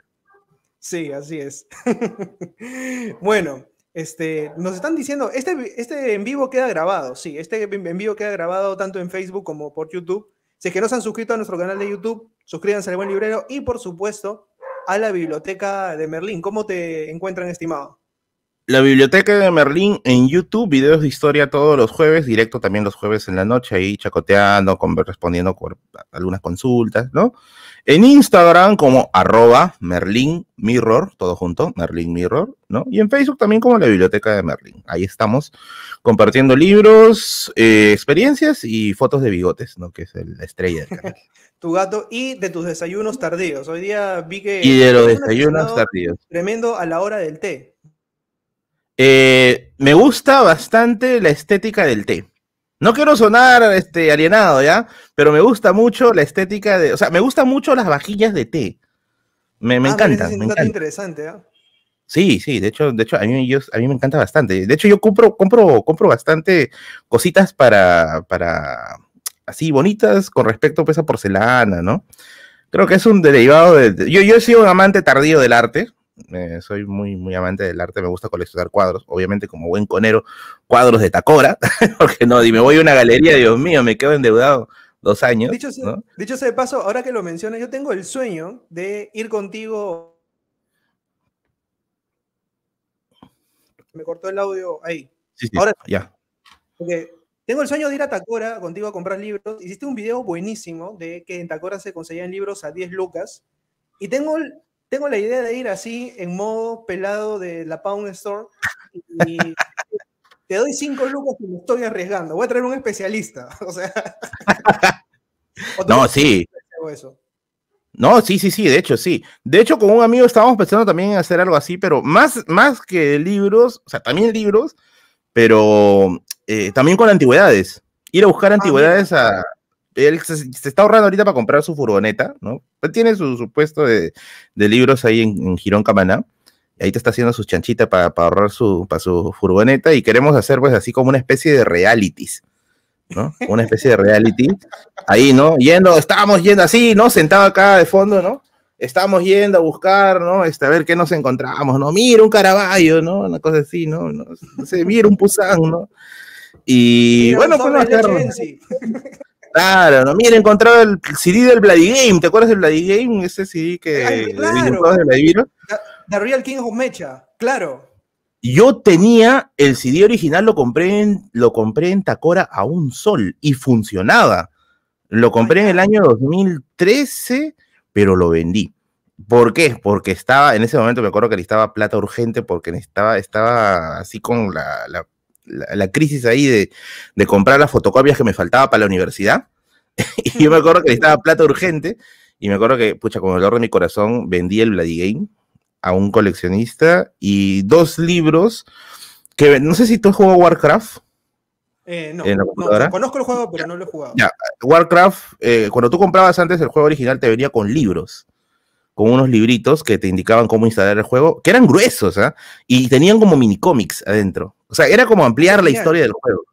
Sí, así es. (laughs) bueno, este, nos están diciendo, este, este en vivo queda grabado, sí, este en vivo queda grabado tanto en Facebook como por YouTube. Si es que no se han suscrito a nuestro canal de YouTube, suscríbanse al Buen Librero y por supuesto a la Biblioteca de Merlín. ¿Cómo te encuentran, estimado? La biblioteca de Merlín en YouTube, videos de historia todos los jueves, directo también los jueves en la noche, ahí chacoteando, respondiendo por algunas consultas, ¿no? En Instagram como arroba Merlín Mirror, todo junto, Merlín Mirror, ¿no? Y en Facebook también como la biblioteca de Merlín. Ahí estamos compartiendo libros, eh, experiencias y fotos de bigotes, ¿no? Que es la estrella del canal. (laughs) tu gato y de tus desayunos tardíos. Hoy día vi que... Y de los desayunos tardíos. Tremendo a la hora del té. Eh, me gusta bastante la estética del té. No quiero sonar este, alienado, ¿ya? Pero me gusta mucho la estética de. O sea, me gustan mucho las vajillas de té. Me, me ah, encanta. Me encanta. interesante, ¿ah? Sí, sí, de hecho, de hecho a, mí, a mí me encanta bastante. De hecho, yo compro, compro, compro bastante cositas para, para así bonitas con respecto pues, a esa porcelana, ¿no? Creo que es un derivado de. Yo, yo he sido un amante tardío del arte, eh, soy muy, muy amante del arte, me gusta coleccionar cuadros, obviamente como buen conero, cuadros de Tacora, (laughs) porque no, y me voy a una galería, Dios mío, me quedo endeudado dos años. Dicho sea, de paso, ahora que lo mencionas, yo tengo el sueño de ir contigo. Me cortó el audio ahí. Sí, sí, ahora ya. Tengo el sueño de ir a Tacora contigo a comprar libros. Hiciste un video buenísimo de que en Tacora se conseguían libros a 10 lucas. Y tengo el, tengo la idea de ir así en modo pelado de la Pound Store y (laughs) te doy cinco lucas y me estoy arriesgando. Voy a traer un especialista. (laughs) (laughs) no, sí. No, sí, sí, sí, de hecho, sí. De hecho, con un amigo estábamos pensando también en hacer algo así, pero más, más que libros, o sea, también libros, pero eh, también con antigüedades. Ir a buscar ah, antigüedades a, él se, está ahorrando ahorita para comprar su furgoneta, ¿no? Él pues tiene su, supuesto puesto de, libros ahí en, Girón Camaná. Y ahí te está haciendo sus chanchitas para, ahorrar su, para su furgoneta. Y queremos hacer, pues, así como una especie de realities. ¿no? Una especie de reality. Ahí, ¿no? Yendo, estábamos yendo así, ¿no? Sentado acá de fondo, ¿no? Estábamos yendo a buscar, ¿no? Este, a ver qué nos encontramos, ¿no? Mira un caraballo, ¿no? Una cosa así, ¿no? No, sé, mira un pusán, ¿no? Y bueno, pues no, Claro, no, mira, encontrado el CD del Bloody Game, ¿te acuerdas del Bloody Game? Ese CD que claro. de Real King of Mecha, claro. Yo tenía el CD original, lo compré en, lo compré en Tacora a un sol y funcionaba. Lo compré en el año 2013, pero lo vendí. ¿Por qué? Porque estaba, en ese momento me acuerdo que necesitaba plata urgente porque estaba estaba así con la la, crisis ahí de, comprar las fotocopias que me faltaba para la universidad. (laughs) y yo me acuerdo que estaba plata urgente. Y me acuerdo que, pucha, con el dolor de mi corazón, vendí el Game a un coleccionista y dos libros que no sé si tú has jugado Warcraft. Eh, no, conozco el juego, pero no lo he jugado. Warcraft, eh, cuando tú comprabas antes el juego original, te venía con libros con unos libritos que te indicaban cómo instalar el juego, que eran gruesos, ¿ah? Y tenían como mini cómics adentro. O sea, era como ampliar la historia del juego.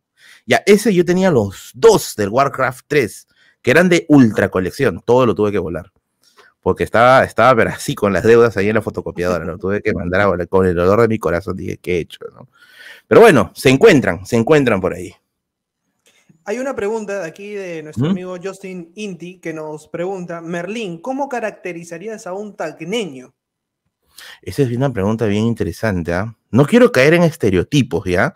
Ya, ese yo tenía los dos del Warcraft 3, que eran de ultra colección. Todo lo tuve que volar. Porque estaba, estaba así con las deudas ahí en la fotocopiadora. Lo tuve que mandar a volar con el olor de mi corazón. Dije, ¿qué he hecho? ¿no? Pero bueno, se encuentran, se encuentran por ahí. Hay una pregunta de aquí de nuestro amigo Justin Inti que nos pregunta, Merlín, ¿cómo caracterizarías a un tacneño? Esa es una pregunta bien interesante. ¿ah? No quiero caer en estereotipos, ¿ya?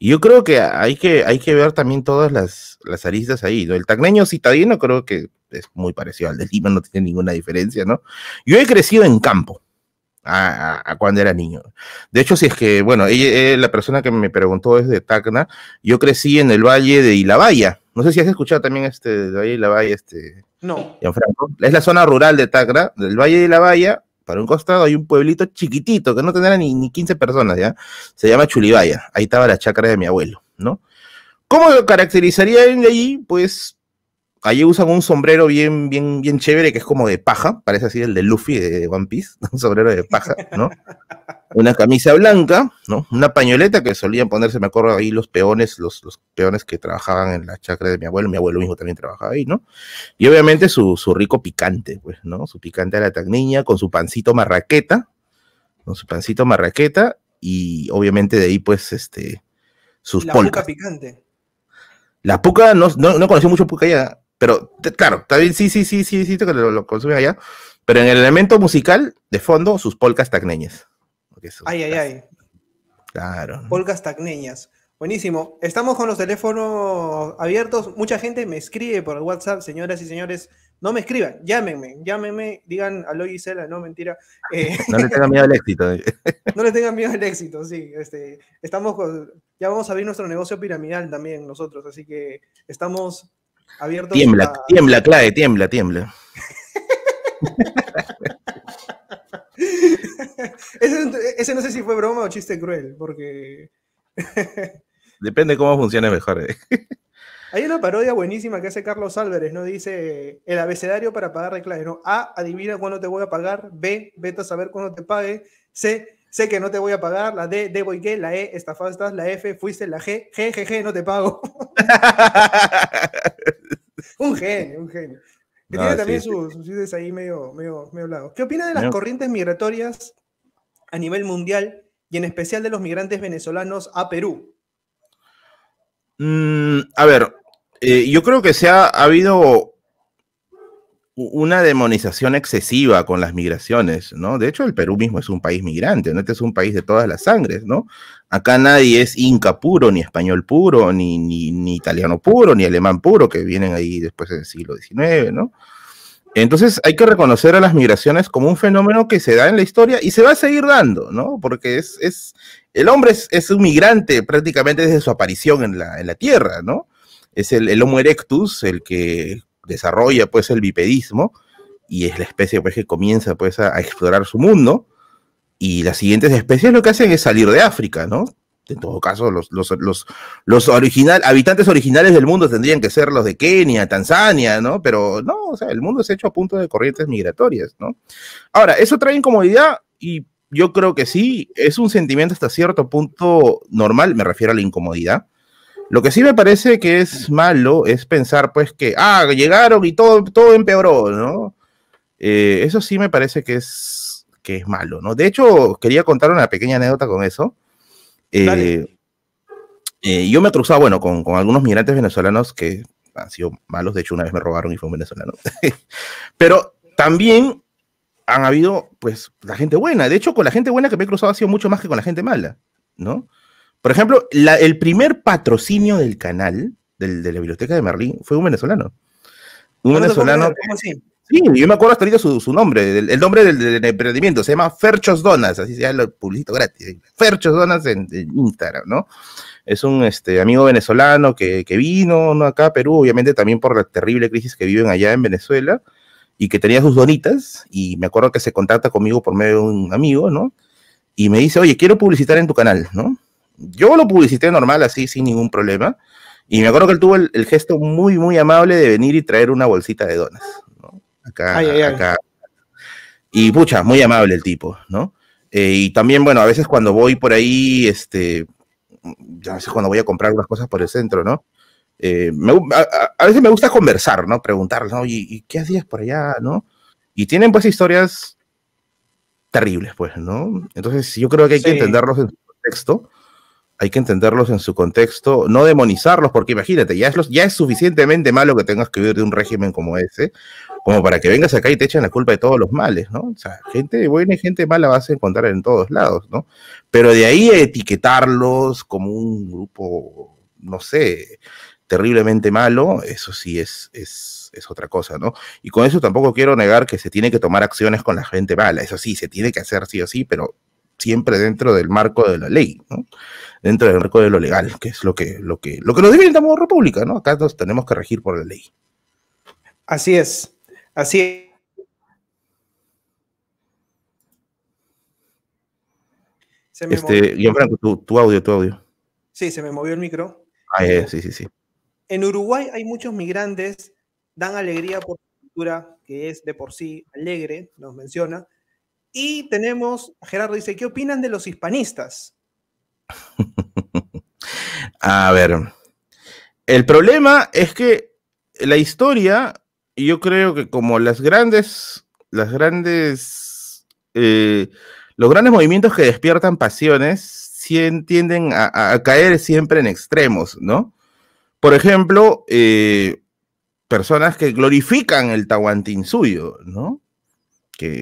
Yo creo que hay que, hay que ver también todas las, las aristas ahí. El tacneño citadino creo que es muy parecido al de Lima, no tiene ninguna diferencia, ¿no? Yo he crecido en campo a, cuando era niño. De hecho, si es que, bueno, ella, eh, la persona que me preguntó es de Tacna, yo crecí en el Valle de Ilabaya. No sé si has escuchado también este Valle de Ilabaya, este. No. Es la zona rural de Tacna, del Valle de Ilabaya. Para un costado hay un pueblito chiquitito que no tendrá ni, 15 personas, ¿ya? Se llama Chulibaya. Ahí estaba la chacra de mi abuelo, ¿no? ¿Cómo lo caracterizaría de allí? Pues Allí usan un sombrero bien, bien, bien chévere, que es como de paja, parece así el de Luffy de One Piece, (laughs) un sombrero de paja, ¿no? Una camisa blanca, ¿no? Una pañoleta que solían ponerse, me acuerdo ahí los peones, los, los peones que trabajaban en la chacra de mi abuelo, mi abuelo mismo también trabajaba ahí, ¿no? Y obviamente su, rico picante, pues, ¿no? Su picante a la tagniña, con su pancito marraqueta, con su pancito marraqueta, y obviamente de ahí, pues, este, sus la Puca picante. La puca, no, no, no conocí mucho puca ya, pero claro, también sí, sí, sí, sí, sí, que lo, lo allá. Pero en el elemento musical, de fondo, sus polcas tacneñas. Ay, ay, ay. Claro. Polcas tacneñas. Buenísimo. Estamos con los teléfonos abiertos. Mucha gente me escribe por el WhatsApp, señoras y señores. No me escriban, llámenme, llámenme, digan a y Sela, no, mentira. (laughs) Eh, no les tengan miedo al éxito. (laughs) no les tengan miedo al éxito, sí. Este, estamos con, ya vamos a abrir nuestro negocio piramidal también nosotros, así que estamos Tiembla, tiembla, Clave, tiembla, tiembla. ese, no sé si fue broma o chiste cruel, porque. Depende cómo funcione mejor. Eh. (laughs) Hay una parodia buenísima que hace Carlos Álvarez, ¿no? Dice el abecedario para pagar clave ¿no? A, adivina cuándo te voy a pagar. B, vete a saber cuándo te pague. C, sé que no te voy a pagar, la D, debo y qué, la E, estafado estás, la F, fuiste, la G, G, G, G, no te pago. (laughs) un genio, un genio. Que tiene también sus, ideas ahí medio, medio, medio ¿Qué opina de las corrientes migratorias a nivel mundial y en especial de los migrantes venezolanos a Perú? Mm, a ver, eh, yo creo que se ha habido una demonización excesiva con las migraciones, ¿no? De hecho, el Perú mismo es un país migrante, ¿no? Este es un país de todas las sangres, ¿no? Acá nadie es inca puro, ni español puro, ni, ni, italiano puro, ni alemán puro, que vienen ahí después del siglo XIX, ¿no? Entonces hay que reconocer a las migraciones como un fenómeno que se da en la historia y se va a seguir dando, ¿no? Porque es, es el hombre es, es un migrante prácticamente desde su aparición en la, en la Tierra, ¿no? Es el, el Homo erectus, el que desarrolla pues el bipedismo y es la especie pues que comienza pues a, explorar su mundo y las siguientes especies lo que hacen es salir de África, ¿no? En todo caso, los, los, los, original, habitantes originales del mundo tendrían que ser los de Kenia, Tanzania, ¿no? Pero no, o sea, el mundo es hecho a punto de corrientes migratorias, ¿no? Ahora, eso trae incomodidad y yo creo que sí, es un sentimiento hasta cierto punto normal, me refiero a la incomodidad, lo que sí me parece que es malo es pensar, pues, que, ah, llegaron y todo, todo empeoró, ¿no? Eh, eso sí me parece que es, que es malo, ¿no? De hecho, quería contar una pequeña anécdota con eso. Eh, eh, yo me he cruzado, bueno, con, con algunos migrantes venezolanos que han sido malos. De hecho, una vez me robaron y fue un venezolano. (laughs) Pero también han habido, pues, la gente buena. De hecho, con la gente buena que me he cruzado ha sido mucho más que con la gente mala, ¿no? Por ejemplo, el primer patrocinio del canal, de la biblioteca de Merlín, fue un venezolano. Un venezolano. Cómo, sí? yo me acuerdo hasta ahorita su, nombre, el, nombre del, emprendimiento, se llama Ferchos Donas, así se llama, el publicito gratis. Ferchos Donas en, Instagram, ¿no? Es un este, amigo venezolano que, vino acá a Perú, obviamente también por la terrible crisis que viven allá en Venezuela, y que tenía sus donitas, y me acuerdo que se contacta conmigo por medio de un amigo, ¿no? Y me dice, oye, quiero publicitar en tu canal, ¿no? Yo lo publicité normal, así, sin ningún problema. Y me acuerdo que él tuvo el, gesto muy, muy amable de venir y traer una bolsita de donas. Acá, Y pucha, muy amable el tipo, ¿no? Eh, y también, bueno, a veces cuando voy por ahí, este, a veces cuando voy a comprar unas cosas por el centro, ¿no? Eh, a, veces me gusta conversar, ¿no? Preguntarles, ¿no? ¿Y, qué hacías por allá, no? Y tienen pues historias terribles, pues, ¿no? Entonces yo creo que hay que entenderlos en su contexto hay que entenderlos en su contexto, no demonizarlos, porque imagínate, ya es, ya es suficientemente malo que tengas que vivir de un régimen como ese, como para que vengas acá y te echen la culpa de todos los males, ¿no? O sea, gente buena y gente mala vas a encontrar en todos lados, ¿no? Pero de ahí etiquetarlos como un grupo, no sé, terriblemente malo, eso sí es, es, es otra cosa, ¿no? Y con eso tampoco quiero negar que se tiene que tomar acciones con la gente mala, eso sí, se tiene que hacer sí o sí, pero siempre dentro del marco de la ley, ¿no? dentro del marco de lo legal, que es lo que, lo que, lo que nos como república, ¿no? Acá tenemos que regir por la ley. Así es, así es. Se me este, tu, audio, tu audio. Sí, se me movió el micro. Ah, eh, sí, sí, sí. En Uruguay hay muchos migrantes, dan alegría por la cultura, que es de por sí alegre, nos menciona. Y tenemos, Gerardo dice, ¿qué opinan de los hispanistas? (laughs) A ver. El problema es que la historia, yo creo que como las grandes, las grandes, eh, los grandes movimientos que despiertan pasiones, tienden a, caer siempre en extremos, ¿no? Por ejemplo, eh, personas que glorifican el suyo ¿no?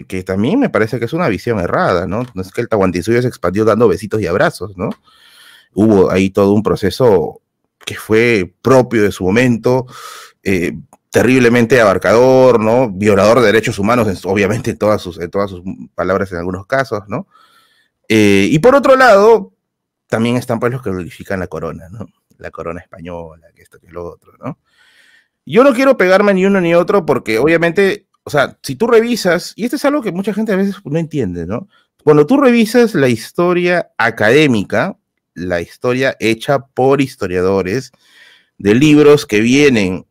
que, también me parece que es una visión errada, ¿no? No es que el Tahuantinsuyo se expandió dando besitos y abrazos, ¿no? Hubo ahí todo un proceso que fue propio de su momento, eh, terriblemente abarcador, ¿no? Violador de derechos humanos, obviamente, en todas sus, en todas sus palabras en algunos casos, ¿no? Eh, y por otro lado, también están pues los que glorifican la corona, ¿no? La corona española, que esto, que lo otro, ¿no? Yo no quiero pegarme ni uno ni otro porque obviamente o sea, si tú revisas, y esto es algo que mucha gente a veces no entiende, ¿no? Cuando tú revisas la historia académica, la historia hecha por historiadores, de libros que vienen,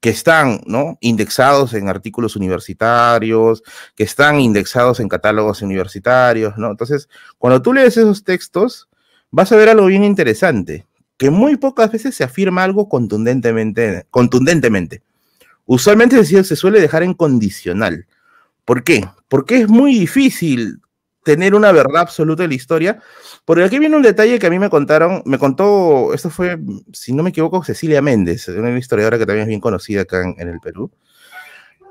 que están, ¿no? Indexados en artículos universitarios, que están indexados en catálogos universitarios, ¿no? Entonces, cuando tú lees esos textos, vas a ver algo bien interesante, que muy pocas veces se afirma algo contundentemente, contundentemente usualmente se, suele dejar en condicional. ¿Por qué? Porque es muy difícil tener una verdad absoluta de la historia. Porque aquí viene un detalle que a mí me contaron, me contó, esto fue, si no me equivoco, Cecilia Méndez, una historiadora que también es bien conocida acá en, el Perú.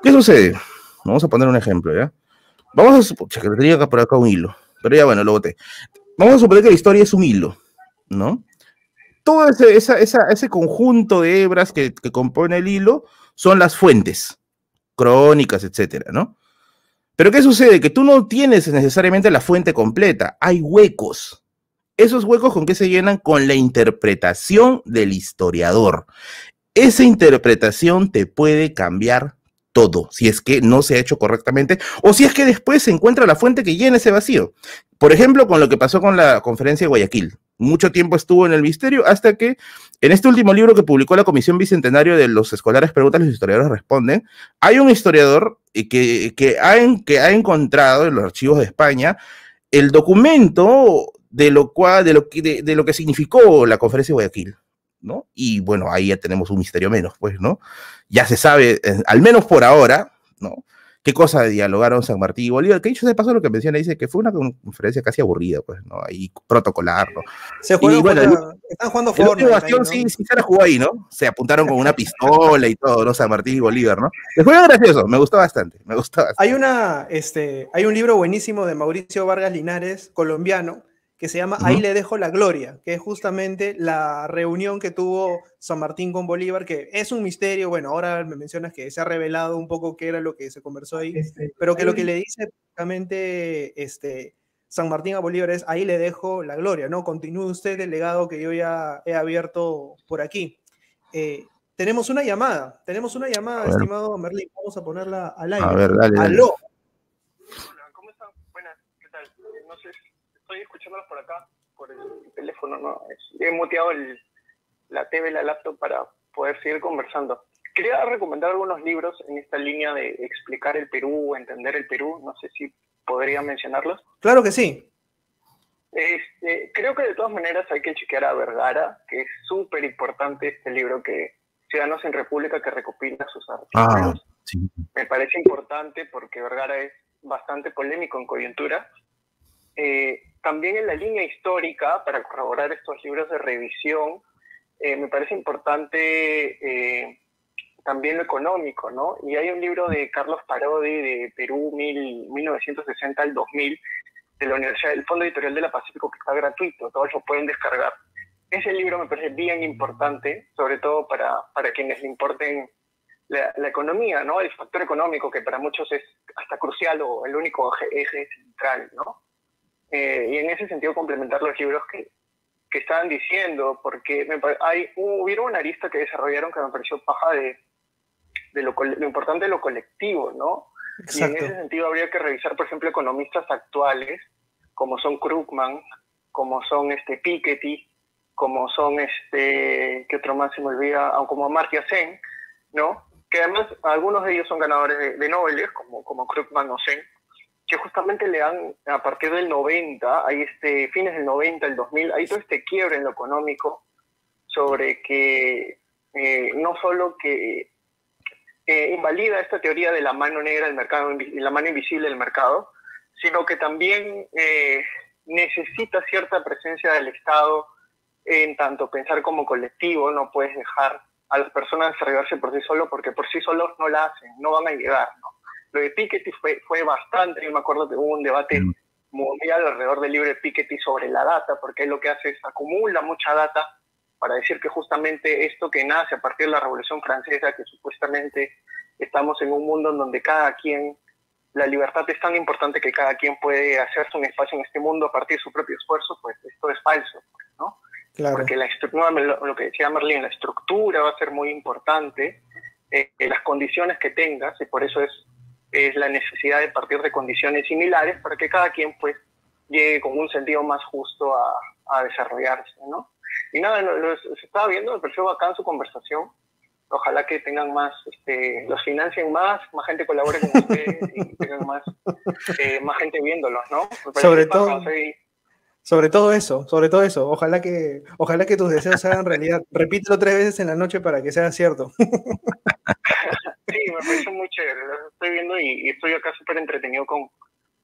¿Qué sucede? Vamos a poner un ejemplo, ¿ya? Vamos a acá un hilo, pero ya bueno, lo boté. Vamos a suponer que la historia es un hilo, ¿no? Todo ese, ese conjunto de hebras que, que compone el hilo son las fuentes, crónicas, etcétera, ¿no? Pero ¿qué sucede? Que tú no tienes necesariamente la fuente completa, hay huecos. Esos huecos con qué se llenan? Con la interpretación del historiador. Esa interpretación te puede cambiar todo, si es que no se ha hecho correctamente o si es que después se encuentra la fuente que llena ese vacío. Por ejemplo, con lo que pasó con la conferencia de Guayaquil mucho tiempo estuvo en el misterio, hasta que en este último libro que publicó la Comisión Bicentenario de los Escolares Preguntas, los historiadores responden, hay un historiador que, que, ha, que ha encontrado en los archivos de España el documento de lo, cual, de lo, que, de, lo que significó la conferencia de Guayaquil. ¿No? Y bueno, ahí ya tenemos un misterio menos, pues, ¿no? Ya se sabe, eh, al menos por ahora, ¿no? qué cosa dialogaron San Martín y Bolívar, que dicho de paso lo que menciona, dice que fue una conferencia casi aburrida, pues, ¿no? Ahí protocolar, ¿no? Se jugó ahí, ¿no? Se apuntaron con una pistola y todo, ¿no? San Martín y Bolívar, ¿no? fue fue gracioso, me gustó bastante, me gustó bastante. Hay una, este, hay un libro buenísimo de Mauricio Vargas Linares, colombiano, que se llama Ahí le dejo la gloria, que es justamente la reunión que tuvo San Martín con Bolívar, que es un misterio, bueno, ahora me mencionas que se ha revelado un poco qué era lo que se conversó ahí, este, pero que lo que le dice prácticamente este, San Martín a Bolívar es, ahí le dejo la gloria, ¿no? Continúe usted el legado que yo ya he abierto por aquí. Eh, tenemos una llamada, tenemos una llamada, estimado Merlín, vamos a ponerla al aire. A ver, estoy escuchándolos por acá, por el teléfono, ¿no? He muteado la TV, la laptop para poder seguir conversando. Quería recomendar algunos libros en esta línea de explicar el Perú, entender el Perú, no sé si podría mencionarlos. Claro que sí. Este, creo que de todas maneras hay que chequear a Vergara, que es súper importante este libro que Ciudadanos en República que recopila sus artículos. Ah, Me parece importante porque Vergara es bastante polémico en coyuntura. Eh, también en la línea histórica, para corroborar estos libros de revisión, eh, me parece importante eh, también lo económico, ¿no? Y hay un libro de Carlos Parodi de Perú, 1960 al 2000, de la Universidad del Fondo Editorial de la Pacífico, que está gratuito, todos lo pueden descargar. Ese libro me parece bien importante, sobre todo para, para quienes le importen la, la, economía, ¿no? El factor económico que para muchos es hasta crucial o el único eje central, ¿no? Eh, y en ese sentido complementar los libros que, estaban diciendo, porque hay, hubo una arista que desarrollaron que me pareció paja de, de lo, importante de lo colectivo, ¿no? Y en ese sentido habría que revisar, por ejemplo, economistas actuales, como son Krugman, como son este Piketty, como son este, qué otro más se me olvida, ah, como Amartya Sen, ¿no? Que además algunos de ellos son ganadores de, de Nobel, como, como Krugman o Sen, que justamente le dan, a partir del 90, hay este, fines del 90, el 2000, hay todo este quiebre en lo económico sobre que eh, no solo que eh, invalida esta teoría de la mano negra del mercado, la mano invisible del mercado, sino que también eh, necesita cierta presencia del Estado en tanto pensar como colectivo, no puedes dejar a las personas desarrollarse por sí solo porque por sí solos no la hacen, no van a llegar, ¿no? Lo de Piketty fue, fue bastante, yo me acuerdo que hubo un debate mm. mundial alrededor del libro de Piketty sobre la data, porque él lo que hace es acumula mucha data para decir que justamente esto que nace a partir de la Revolución Francesa, que supuestamente estamos en un mundo en donde cada quien, la libertad es tan importante que cada quien puede hacerse un espacio en este mundo a partir de su propio esfuerzo, pues esto es falso, pues, ¿no? Claro. Porque la estructura, lo que decía Merlin, la estructura va a ser muy importante, eh, eh, las condiciones que tengas, y por eso es es la necesidad de partir de condiciones similares para que cada quien pues llegue con un sentido más justo a, a desarrollarse, ¿no? Y nada, se estaba viendo, me pareció bacán su conversación. Ojalá que tengan más, este, los financien más, más gente colabore con ustedes y (laughs) tengan más, eh, más gente viéndolos, ¿no? Sobre todo, sobre todo eso, sobre todo eso. Ojalá que, ojalá que tus deseos se hagan realidad. Repítelo tres veces en la noche para que sea cierto. (laughs) me parece muy chévere. lo estoy viendo y, estoy acá súper entretenido con,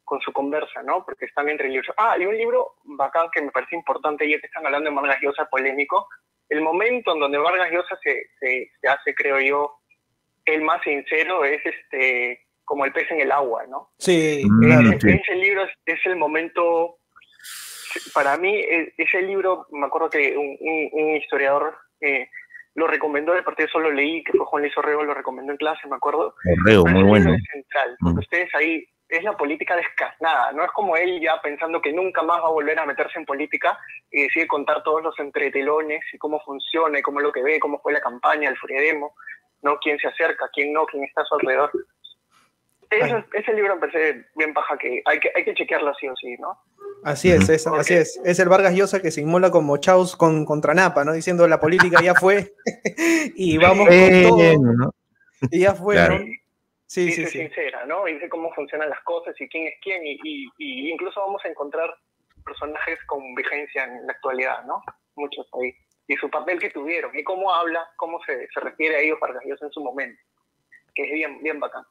con su conversa, ¿no? Porque están entre libros. Ah, y un libro bacán que me parece importante, y es que están hablando de Vargas Llosa polémico, el momento en donde Vargas Llosa se, se, hace, creo yo, el más sincero es este como el pez en el agua, ¿no? Sí, mm, claro. Ese, libro es, el momento, para mí, ese libro, me acuerdo que un, historiador eh, lo recomendó de partido solo leí que fue Juan Luis Orrego lo recomendó en clase me acuerdo Orrego muy bueno central mm. ustedes ahí es la política descarnada no es como él ya pensando que nunca más va a volver a meterse en política y decide contar todos los entretelones y cómo funciona y cómo es lo que ve cómo fue la campaña el friedemo no quién se acerca quién no quién está a su alrededor ese libro empecé bien paja que hay, que hay que chequearlo sí o sí, ¿no? Así es, es así es. Es el Vargas Llosa que se inmola como Chaos con, contra Napa, ¿no? Diciendo la política ya fue (laughs) y vamos con todo. Y ya fue, Sí, dice sincera, ¿no? dice cómo funcionan las cosas y quién es quién y, incluso vamos a encontrar personajes con vigencia en la actualidad, ¿no? Muchos ahí. Y su papel que tuvieron y cómo habla, cómo se, se refiere a ellos Vargas Llosa en su momento, que es bien, bien bacán.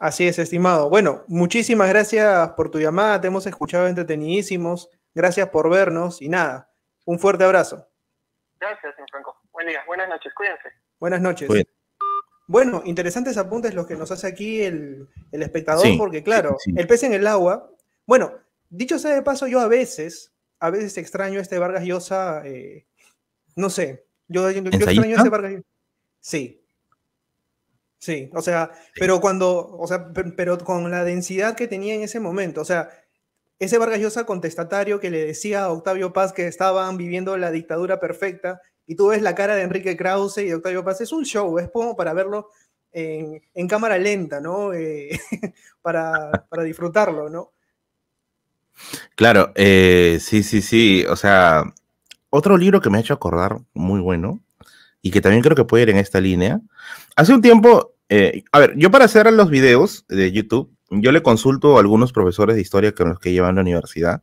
Así es, estimado. Bueno, muchísimas gracias por tu llamada, te hemos escuchado entretenidísimos, gracias por vernos y nada, un fuerte abrazo. Gracias, Franco. Buen día, buenas noches, cuídense. Buenas noches. Bueno, interesantes apuntes los que nos hace aquí el, espectador, porque claro, el pez en el agua. Bueno, dicho sea de paso, yo a veces, a veces extraño este Vargas Llosa, eh, no sé, yo, este Vargas Llosa. Sí, Sí, o sea, pero cuando, o sea, pero con la densidad que tenía en ese momento, o sea, ese Vargas contestatario que le decía a Octavio Paz que estaban viviendo la dictadura perfecta, y tú ves la cara de Enrique Krause y Octavio Paz, es un show, es como para verlo en, cámara lenta, ¿no? Eh, (laughs) para, disfrutarlo, ¿no? Claro, eh, sí, sí, sí, o sea, otro libro que me ha hecho acordar muy bueno y que también creo que puede ir en esta línea hace un tiempo, eh, a ver, yo para hacer los videos de YouTube, yo le consulto a algunos profesores de historia con los que llevan la universidad.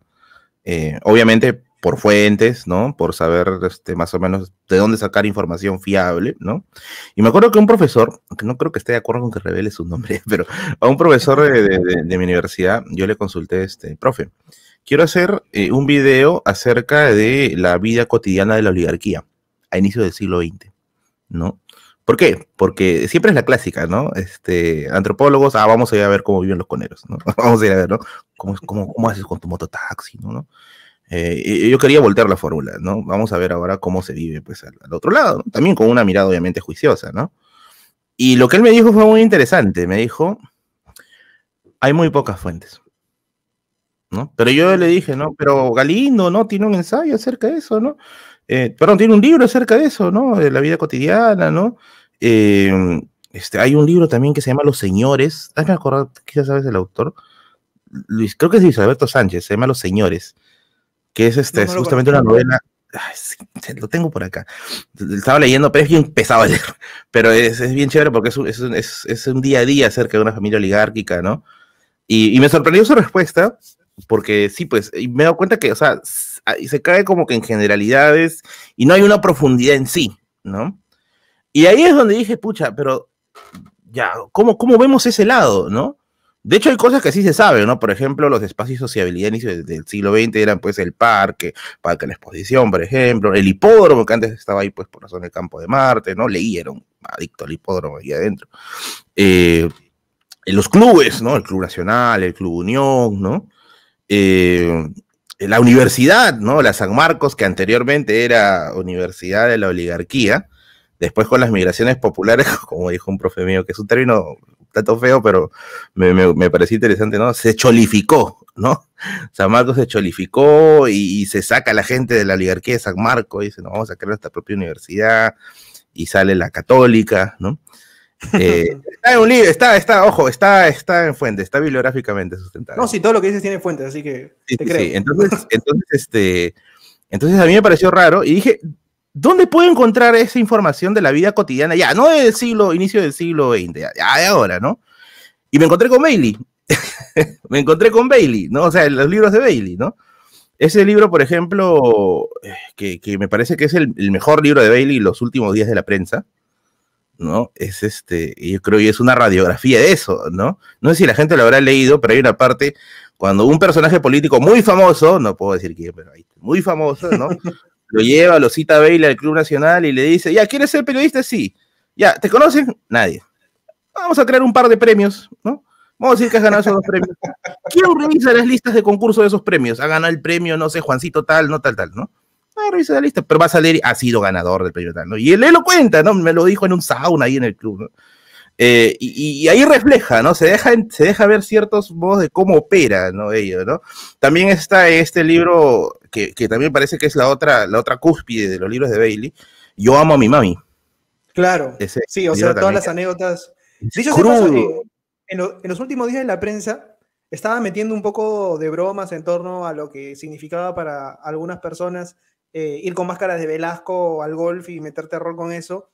Eh, obviamente por fuentes, ¿no? Por saber este, más o menos de dónde sacar información fiable, ¿no? Y me acuerdo que un profesor, que no creo que esté de acuerdo con que revele su nombre, (laughs) pero a un profesor de, mi universidad, yo le consulté, este, profe, quiero hacer eh, un video acerca de la vida cotidiana de la oligarquía a inicio del siglo XX, ¿no? ¿Por qué? Porque siempre es la clásica, ¿no? Este, antropólogos, ah, vamos a ir a ver cómo viven los coneros, ¿no? (laughs) vamos a ir a ver, ¿no? ¿Cómo, haces con tu mototaxi, ¿no? Eh, yo quería voltear la fórmula, ¿no? Vamos a ver ahora cómo se vive, pues, al, otro lado, también con una mirada obviamente juiciosa, ¿no? Y lo que él me dijo fue muy interesante, me dijo, hay muy pocas fuentes, ¿no? Pero yo le dije, ¿no? Pero Galindo, ¿no? Tiene un ensayo acerca de eso, ¿no? Eh, perdón, tiene un libro acerca de eso, ¿no? De la vida cotidiana, ¿no? Em, este, hay un libro también que se llama Los Señores. Ah, me quizás sabes el autor. Luis, creo que es Luis Alberto Sánchez, se llama Los Señores, que es, este, justamente una novela. lo tengo por acá. Estaba leyendo, pero es bien pesado leer. (laughs) Pero es, bien chévere porque es un, es, día a día acerca de una familia oligárquica, ¿no? Y, me sorprendió su respuesta, porque sí, pues, y me he dado cuenta que, o sea, se cae como que en generalidades y no hay una profundidad en sí, ¿no? Y ahí es donde dije, pucha, pero ya, ¿cómo, cómo vemos ese lado, no? De hecho, hay cosas que así se saben, ¿no? Por ejemplo, los espacios de sociabilidad del, siglo XX eran, pues, el parque, parque de exposición, por ejemplo, el hipódromo, que antes estaba ahí, pues, por razón del campo de Marte, ¿no? Leyeron, adicto al hipódromo ahí adentro. Eh, los clubes, ¿no? El Club Nacional, el Club Unión, ¿no? Eh, la universidad, ¿no? La San Marcos, que anteriormente era Universidad de la Oligarquía, Después con las migraciones populares, (laughs) como dijo un profe mío, que es un término tanto feo, pero me, me, pareció interesante, ¿no? Se cholificó, ¿no? (laughs) San Marcos se cholificó y, se saca la gente de la oligarquía de San Marcos, y dice, no, vamos a crear nuestra propia universidad, y sale la católica, ¿no? (laughs) Eh, está en un libro, está, está, ojo, está, está en fuentes, está bibliográficamente sustentado. No, sí, todo lo que dices tiene fuentes, así que te Entonces, este, entonces a mí me pareció raro y dije, ¿Dónde puedo encontrar esa información de la vida cotidiana? Ya, no del siglo, inicio del siglo XX, ya, de ahora, ¿no? Y me encontré con Bailey. (laughs) me encontré con Bailey, ¿no? O sea, los libros de Bailey, ¿no? Ese libro, por ejemplo, eh, que, me parece que es el, mejor libro de Bailey, Los últimos días de la prensa, ¿no? Es este, yo creo que es una radiografía de eso, ¿no? No sé si la gente lo habrá leído, pero hay una parte cuando un personaje político muy famoso, no puedo decir quién, pero ahí, muy famoso, ¿no? (laughs) Lo lleva, lo cita a al Club Nacional y le dice, ya, ¿quieres ser periodista? Sí. Ya, ¿te conocen? Nadie. Vamos a crear un par de premios, ¿no? Vamos a decir que has ganado esos dos premios. (laughs) ¿Quién revisa las listas de concurso de esos premios. Ha ganado el premio, no sé, Juancito tal, no tal, tal, ¿no? Ah, revisa la lista, pero va a salir, ha sido ganador del premio tal, ¿no? Y él, le lo cuenta, ¿no? Me lo dijo en un sauna ahí en el club, ¿no? Eh, y, ahí refleja, ¿no? Se deja, se deja ver ciertos modos de cómo opera, ¿no? ¿no? También está este libro, que, también parece que es la otra, la otra cúspide de los libros de Bailey, Yo amo a mi mami. Claro, sí, o sea, todas las anécdotas. Dicho en, los últimos días en la prensa estaba metiendo un poco de bromas en torno a lo que significaba para algunas personas eh, ir con máscaras de Velasco al golf y meter terror con eso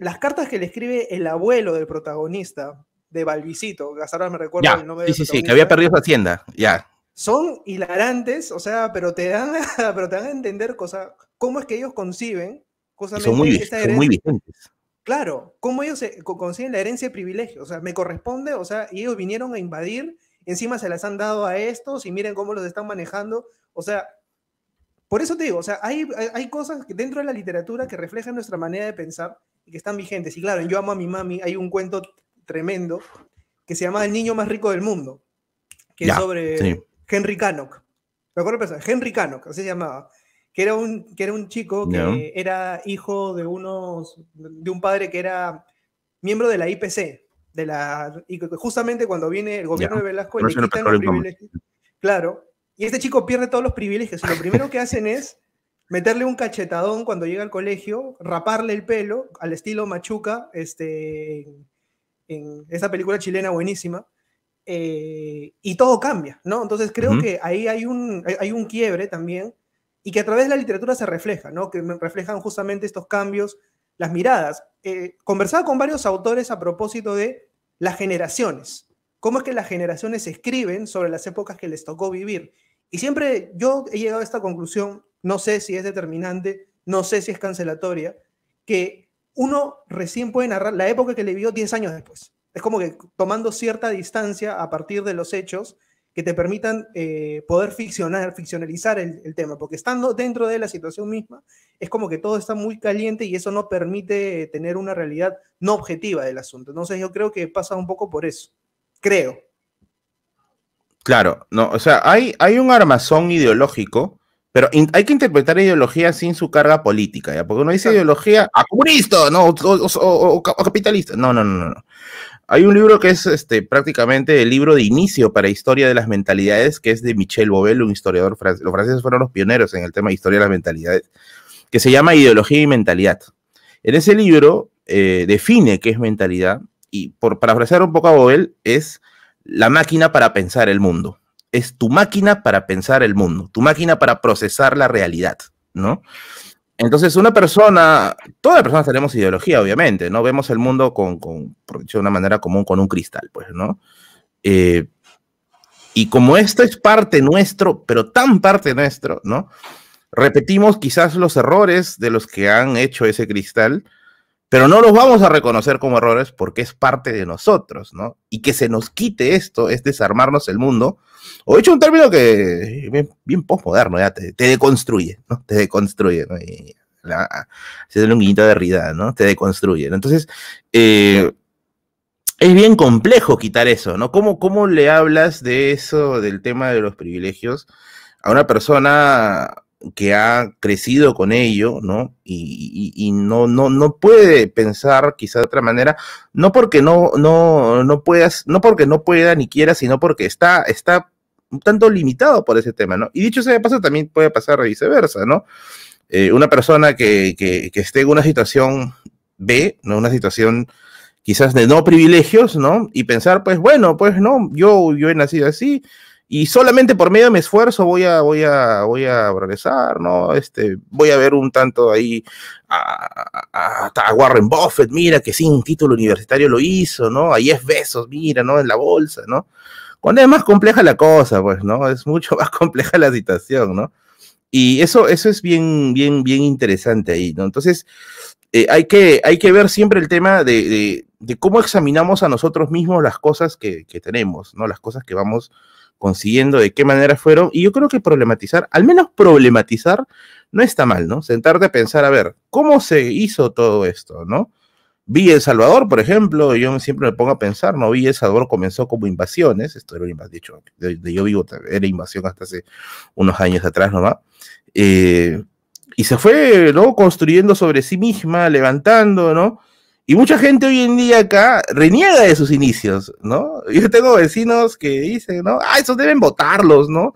las cartas que le escribe el abuelo del protagonista, de Balbicito, que me recuerdo el nombre sí, Sí, sí, que había perdido su hacienda, ya. Son hilarantes, o sea, pero te dan (laughs) a, entender cosa, cómo es que ellos conciben cosas son muy, son muy vigentes. Claro, cómo ellos conciben la herencia de privilegio, o sea, me corresponde, o sea, y ellos vinieron a invadir, encima se las han dado a estos y miren cómo los están manejando, o sea, por eso te digo, o sea, hay, hay cosas dentro de la literatura que reflejan nuestra manera de pensar, que están vigentes. Y claro, Yo amo a mi mami hay un cuento tremendo que se llama El niño más rico del mundo, que es sobre Henry Canock Me acuerdo Henry Canock, así se llamaba, que era un, que era un chico que era hijo de unos de un padre que era miembro de la IPC, de la y justamente cuando viene el gobierno de Velasco le quitan los privilegios. Claro, y este chico pierde todos los privilegios. Lo primero que hacen es meterle un cachetadón cuando llega al colegio, raparle el pelo al estilo Machuca, este, en, esta esa película chilena buenísima, eh, y todo cambia, ¿no? Entonces creo que ahí hay un, hay un quiebre también, y que a través de la literatura se refleja, ¿no? Que reflejan justamente estos cambios, las miradas. Eh, conversaba con varios autores a propósito de las generaciones, cómo es que las generaciones escriben sobre las épocas que les tocó vivir. Y siempre yo he llegado a esta conclusión no sé si es determinante, no sé si es cancelatoria, que uno recién puede narrar la época que le vio 10 años después. Es como que tomando cierta distancia a partir de los hechos que te permitan eh, poder ficcionar, ficcionalizar el, tema, porque estando dentro de la situación misma, es como que todo está muy caliente y eso no permite tener una realidad no objetiva del asunto. Entonces yo creo que pasa un poco por eso, creo. Claro, no, o sea, hay, hay un armazón ideológico pero hay que interpretar ideología sin su carga política, ¿ya? Porque uno dice ideología a ah, comunista, ¿no? O, capitalista. No, no, no, no. Hay un libro que es este, prácticamente el libro de inicio para historia de las mentalidades, que es de Michel Bovel, un historiador francés. Los franceses fueron los pioneros en el tema de historia de las mentalidades, que se llama Ideología y Mentalidad. En ese libro eh, define qué es mentalidad y, por parafrasear un poco a Bovel es la máquina para pensar el mundo es tu máquina para pensar el mundo, tu máquina para procesar la realidad, ¿no? Entonces, una persona, todas las personas tenemos ideología, obviamente, ¿no? Vemos el mundo con, de una manera común, con un cristal, pues, ¿no? Eh, y como esto es parte nuestro, pero tan parte nuestro, ¿no? Repetimos quizás los errores de los que han hecho ese cristal, pero no los vamos a reconocer como errores porque es parte de nosotros, ¿no? Y que se nos quite esto es desarmarnos el mundo o hecho un término que bien, bien postmoderno, ya, te, deconstruye, ¿no? Te deconstruye, ¿no? Y un guiñito de rida, ¿no? Te deconstruye. Entonces, eh, es bien complejo quitar eso, ¿no? ¿Cómo, ¿Cómo le hablas de eso, del tema de los privilegios, a una persona que ha crecido con ello, ¿no? Y, no, no, no puede pensar quizá de otra manera, no porque no, no, no puedas, no porque no pueda ni quiera, sino porque está, está un tanto limitado por ese tema, ¿no? Y dicho sea de paso, también puede pasar viceversa, ¿no? Eh, una persona que, que, esté en una situación B, ¿no? Una situación quizás de no privilegios, ¿no? Y pensar, pues bueno, pues no, yo, yo he nacido así y solamente por medio de mi esfuerzo voy a, voy a, voy a progresar, ¿no? Este, voy a ver un tanto ahí a, Warren Buffett, mira que sin título universitario lo hizo, ¿no? Ahí es besos, mira, ¿no? En la bolsa, ¿no? Cuando es más compleja la cosa, pues, ¿no? Es mucho (laughs) más compleja la situación, ¿no? Y eso, eso es bien, bien, bien interesante ahí, ¿no? Entonces, eh, hay, que, hay que ver siempre el tema de, cómo examinamos a nosotros mismos las cosas que, tenemos, ¿no? Las cosas que vamos consiguiendo, de qué manera fueron. Y yo creo que problematizar, al menos problematizar, no está mal, ¿no? Sentarte a pensar, a ver, ¿cómo se hizo todo esto, ¿no? Vi El Salvador, por ejemplo, yo siempre me pongo a pensar, ¿no? Vi El Salvador comenzó como invasiones, esto era más dicho, de, yo vivo, era invasión hasta hace unos años atrás nomás, eh, y se fue, ¿no? Construyendo sobre sí misma, levantando, ¿no? Y mucha gente hoy en día acá reniega de sus inicios, ¿no? (laughs) Yo tengo vecinos que dicen, ¿no? Ah, esos deben votarlos, ¿no?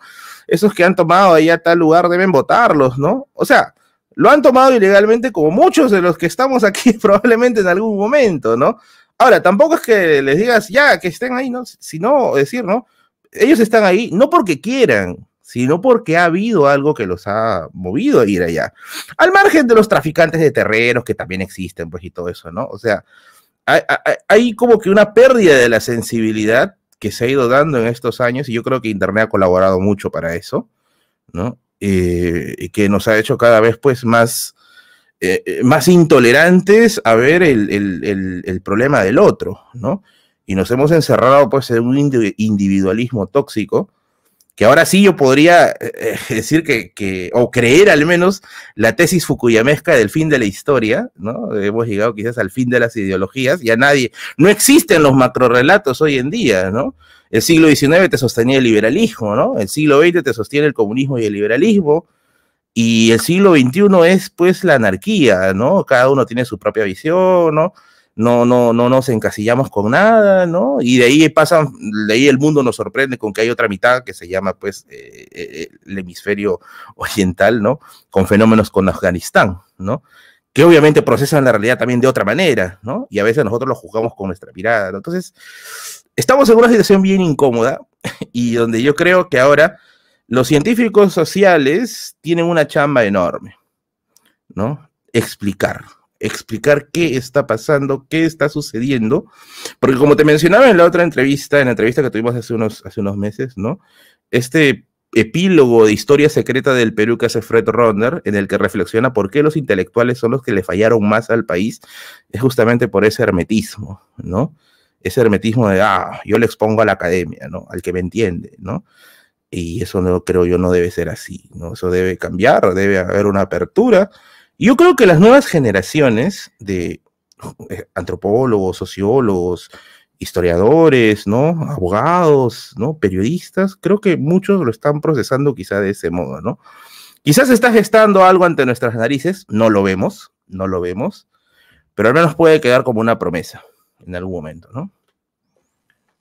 Esos que han tomado ahí a tal lugar deben votarlos, ¿no? O sea, lo han tomado ilegalmente como muchos de los que estamos aquí (laughs) probablemente en algún momento, ¿no? Ahora, tampoco es que les digas ya que estén ahí, ¿no? Sino decir, ¿no? Ellos están ahí no porque quieran, sino porque ha habido algo que los ha movido a ir allá. Al margen de los traficantes de terrenos que también existen, pues, y todo eso, ¿no? O sea, hay, hay como que una pérdida de la sensibilidad que se ha ido dando en estos años y yo creo que Internet ha colaborado mucho para eso, ¿no? eh, que nos ha hecho cada vez pues más, eh, eh, más intolerantes a ver el, problema del otro, ¿no? Y nos hemos encerrado pues en un individualismo tóxico, que ahora sí yo podría eh, (laughs) decir que, que, o creer al menos la tesis fukuyamesca del fin de la historia, ¿no? Hemos llegado quizás al fin de las ideologías, ya nadie, no existen los macrorelatos hoy en día, ¿no? El siglo XIX te sostenía el liberalismo, ¿no? El siglo XX te sostiene el comunismo y el liberalismo. Y el siglo XXI es pues la anarquía, ¿no? Cada uno tiene su propia visión, ¿no? No, no, no nos encasillamos con nada, ¿no? Y de ahí pasan, de ahí el mundo nos sorprende con que hay otra mitad que se llama pues eh, eh, eh, el hemisferio (laughs) oriental, ¿no? Con fenómenos con Afganistán, ¿no? que obviamente procesan la realidad también de otra manera, ¿no? Y a veces nosotros lo juzgamos con nuestra mirada. ¿no? Entonces, estamos en una situación bien incómoda (laughs) y donde yo creo que ahora los científicos sociales tienen una chamba enorme, ¿no? Explicar, explicar qué está pasando, qué está sucediendo, porque como te mencionaba en la otra entrevista, en la entrevista que tuvimos hace unos, hace unos meses, ¿no? Este epílogo de Historia Secreta del Perú que hace Fred Ronder, en el que reflexiona por qué los intelectuales son los que le fallaron más al país, es justamente por ese hermetismo, ¿no? ese hermetismo de, ah, yo le expongo a la academia, ¿no? Al que me entiende, ¿no? Y eso no creo yo no debe ser así, ¿no? Eso debe cambiar, debe haber una apertura. yo creo que las nuevas generaciones de eh, antropólogos, sociólogos, historiadores, ¿no? Abogados, ¿no? Periodistas, creo que muchos lo están procesando quizá de ese modo, ¿no? Quizás está gestando algo ante nuestras narices, no lo vemos, no lo vemos, pero al menos puede quedar como una promesa en algún momento, ¿no?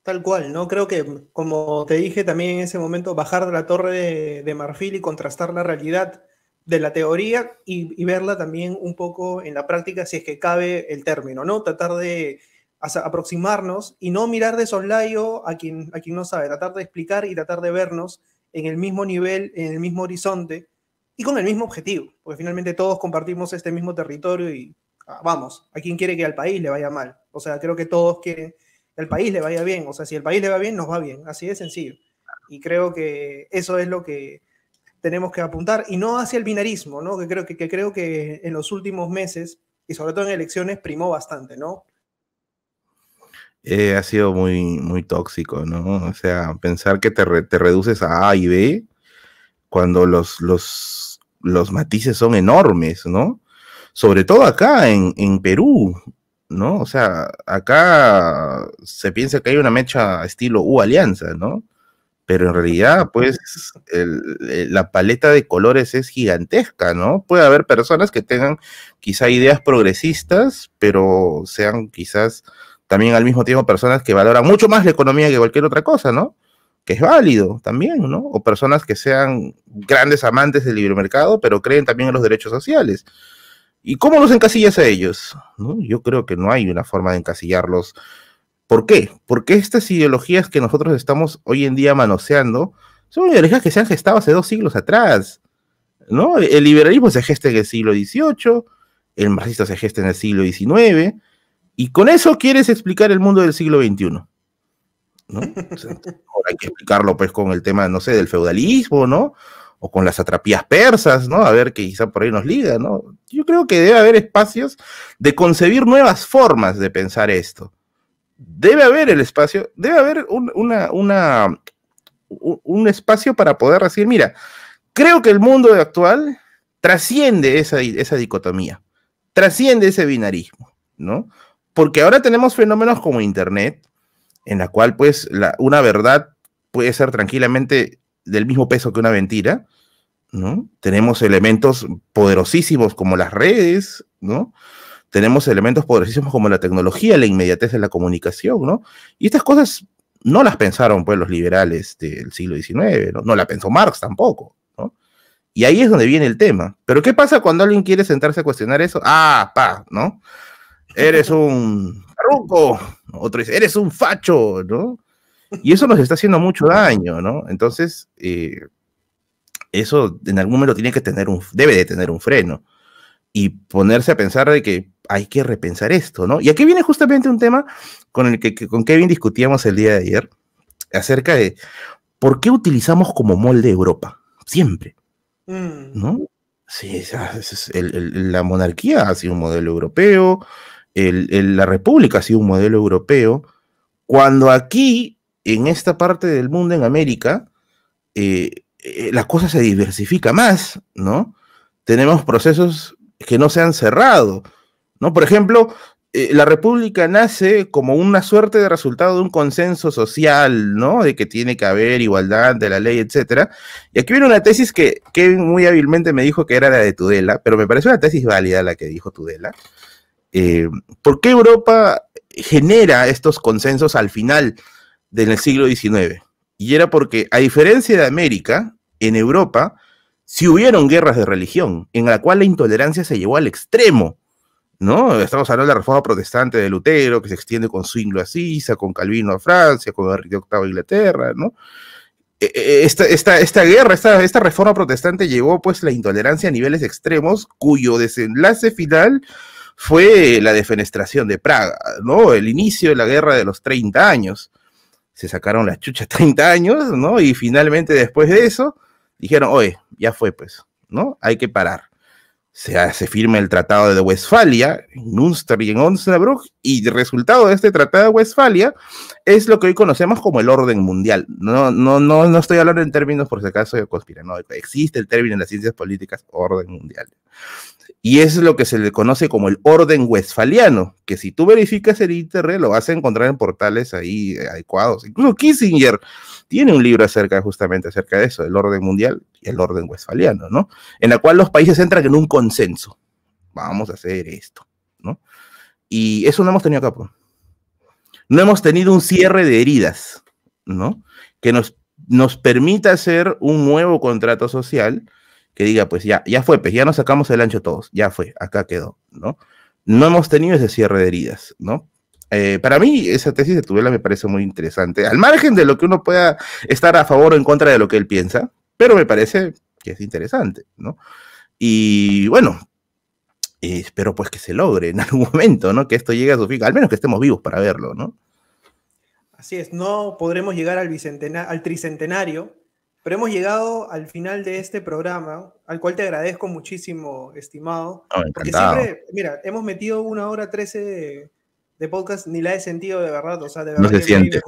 Tal cual, ¿no? Creo que, como te dije también en ese momento, bajar de la torre de, marfil y contrastar la realidad de la teoría y, verla también un poco en la práctica, si es que cabe el término, ¿no? Tratar de aproximarnos y no mirar de soslayo a quien, a quien no sabe, tratar de explicar y tratar de vernos en el mismo nivel, en el mismo horizonte y con el mismo objetivo, porque finalmente todos compartimos este mismo territorio y ah, vamos, a quien quiere que al país le vaya mal. O sea, creo que todos quieren que el país le vaya bien. O sea, si el país le va bien, nos va bien. Así de sencillo. Y creo que eso es lo que tenemos que apuntar. Y no hacia el binarismo, ¿no? Que creo que, creo que en los últimos meses, y sobre todo en elecciones, primó bastante, ¿no? Eh, ha sido muy, muy tóxico, ¿no? O sea, pensar que te, reduces a A y B cuando los, los, los matices son enormes, ¿no? Sobre todo acá en, en Perú, ¿no? O sea, acá se piensa que hay una mecha estilo U Alianza, ¿no? Pero en realidad, pues, eh, la paleta de colores es gigantesca, ¿no? Puede haber personas que tengan quizá ideas progresistas, pero sean quizás también al mismo tiempo personas que valoran mucho más la economía que cualquier otra cosa, ¿no? Que es válido también, ¿no? O personas que sean grandes amantes del libre mercado, pero creen también en los derechos sociales. ¿Y cómo los encasillas a ellos? Yo creo que no hay una forma de encasillarlos. ¿Por qué? Porque estas ideologías que nosotros estamos hoy en día manoseando son ideologías que se han gestado hace dos siglos atrás. ¿no? El liberalismo se gesta en el siglo XVIII, el marxista se gesta en el siglo XIX, y con eso quieres explicar el mundo del siglo XXI. (laughs) hay que explicarlo pues con el tema, no sé, del feudalismo, ¿no? o con las atrapías persas, ¿no? A ver que quizá por ahí nos liga, ¿no? Yo creo que debe haber espacios de concebir nuevas formas de pensar esto. Debe haber el espacio, debe haber un, una, un espacio para poder decir, mira, creo que el mundo actual trasciende esa, esa dicotomía, trasciende ese binarismo, ¿no? Porque ahora tenemos fenómenos como Internet, en la cual pues una verdad puede ser tranquilamente del mismo peso que una mentira, ¿no? Tenemos elementos poderosísimos como las redes, ¿no? Tenemos elementos poderosísimos como la tecnología, la inmediatez de la comunicación, ¿no? Y estas cosas no las pensaron pues los liberales del siglo XIX, no, no la pensó Marx tampoco, ¿no? Y ahí es donde viene el tema. Pero ¿qué pasa cuando alguien quiere sentarse a cuestionar eso? Ah, pa, ¿no? Eres un ruco, otro dice, eres un facho, ¿no? Y eso nos está haciendo mucho daño, ¿no? Entonces, eh, eso en algún momento tiene que tener un, debe de tener un freno y ponerse a pensar de que hay que repensar esto, ¿no? Y aquí viene justamente un tema con el que, con Kevin discutíamos el día de ayer acerca de por qué utilizamos como molde Europa siempre, mm. ¿no? Sí, ah, el, la monarquía ha sido un modelo europeo, el, la república ha sido un modelo europeo, cuando aquí, en esta parte del mundo, en América, eh, eh, la cosa se diversifica más, ¿no? Tenemos procesos que no se han cerrado, ¿no? Por ejemplo, eh, la República nace como una suerte de resultado de un consenso social, ¿no? De que tiene que haber igualdad de la ley, etcétera. Y aquí viene una tesis que Kevin muy hábilmente me dijo que era la de Tudela, pero me parece una tesis válida la que dijo Tudela. Eh, ¿Por qué Europa genera estos consensos al final del siglo XIX? Y era porque, a diferencia de América, en Europa, si hubieron guerras de religión, en la cual la intolerancia se llevó al extremo, ¿no? Estamos hablando de la reforma protestante de Lutero, que se extiende con Zwinglo a Sisa, con Calvino a Francia, con Enrique VIII a Inglaterra, ¿no? E, e, e, esta, esta, guerra, esta, esta, reforma protestante llevó pues la intolerancia a niveles extremos, cuyo desenlace final fue la defenestración de Praga, ¿no? El inicio de la guerra de los 30 años se sacaron las chuchas (laughs) 30 años, ¿no? Y finalmente después de eso dijeron, oye, ya fue pues, ¿no? Hay que parar. Se, hace firma el Tratado de Westfalia en Münster y en Osnabrück, y el resultado de este Tratado de Westfalia es lo que hoy conocemos como el orden mundial. No, no, no, no estoy hablando en términos, por si acaso, de No, Existe el término en las ciencias políticas orden mundial. Y es lo que se le conoce como el orden westfaliano, que si tú verificas el internet lo vas a encontrar en portales ahí eh, adecuados. Incluso Kissinger tiene un libro acerca justamente acerca de eso, el orden mundial y el orden westfaliano, ¿no? En la cual los países entran en un consenso. Vamos a hacer esto, ¿no? Y eso no hemos tenido acá. Pues. No hemos tenido un cierre de heridas, ¿no? Que nos, nos permita hacer un nuevo contrato social que diga, pues ya, ya fue, pues ya nos sacamos el ancho todos, ya fue, acá quedó, ¿no? No hemos tenido ese cierre de heridas, ¿no? Eh, para mí, esa tesis de tuvela me parece muy interesante, al margen de lo que uno pueda estar a favor o en contra de lo que él piensa, pero me parece que es interesante, ¿no? Y bueno, eh, espero pues que se logre en (laughs) algún momento, ¿no? Que esto llegue a su fin, al menos que estemos vivos para verlo, ¿no? Así es, no podremos llegar al, al tricentenario, pero hemos llegado al final de este programa, al cual te agradezco muchísimo, estimado. porque siempre, mira, hemos metido una hora trece de, podcast, ni la he sentido de verdad. no se siente.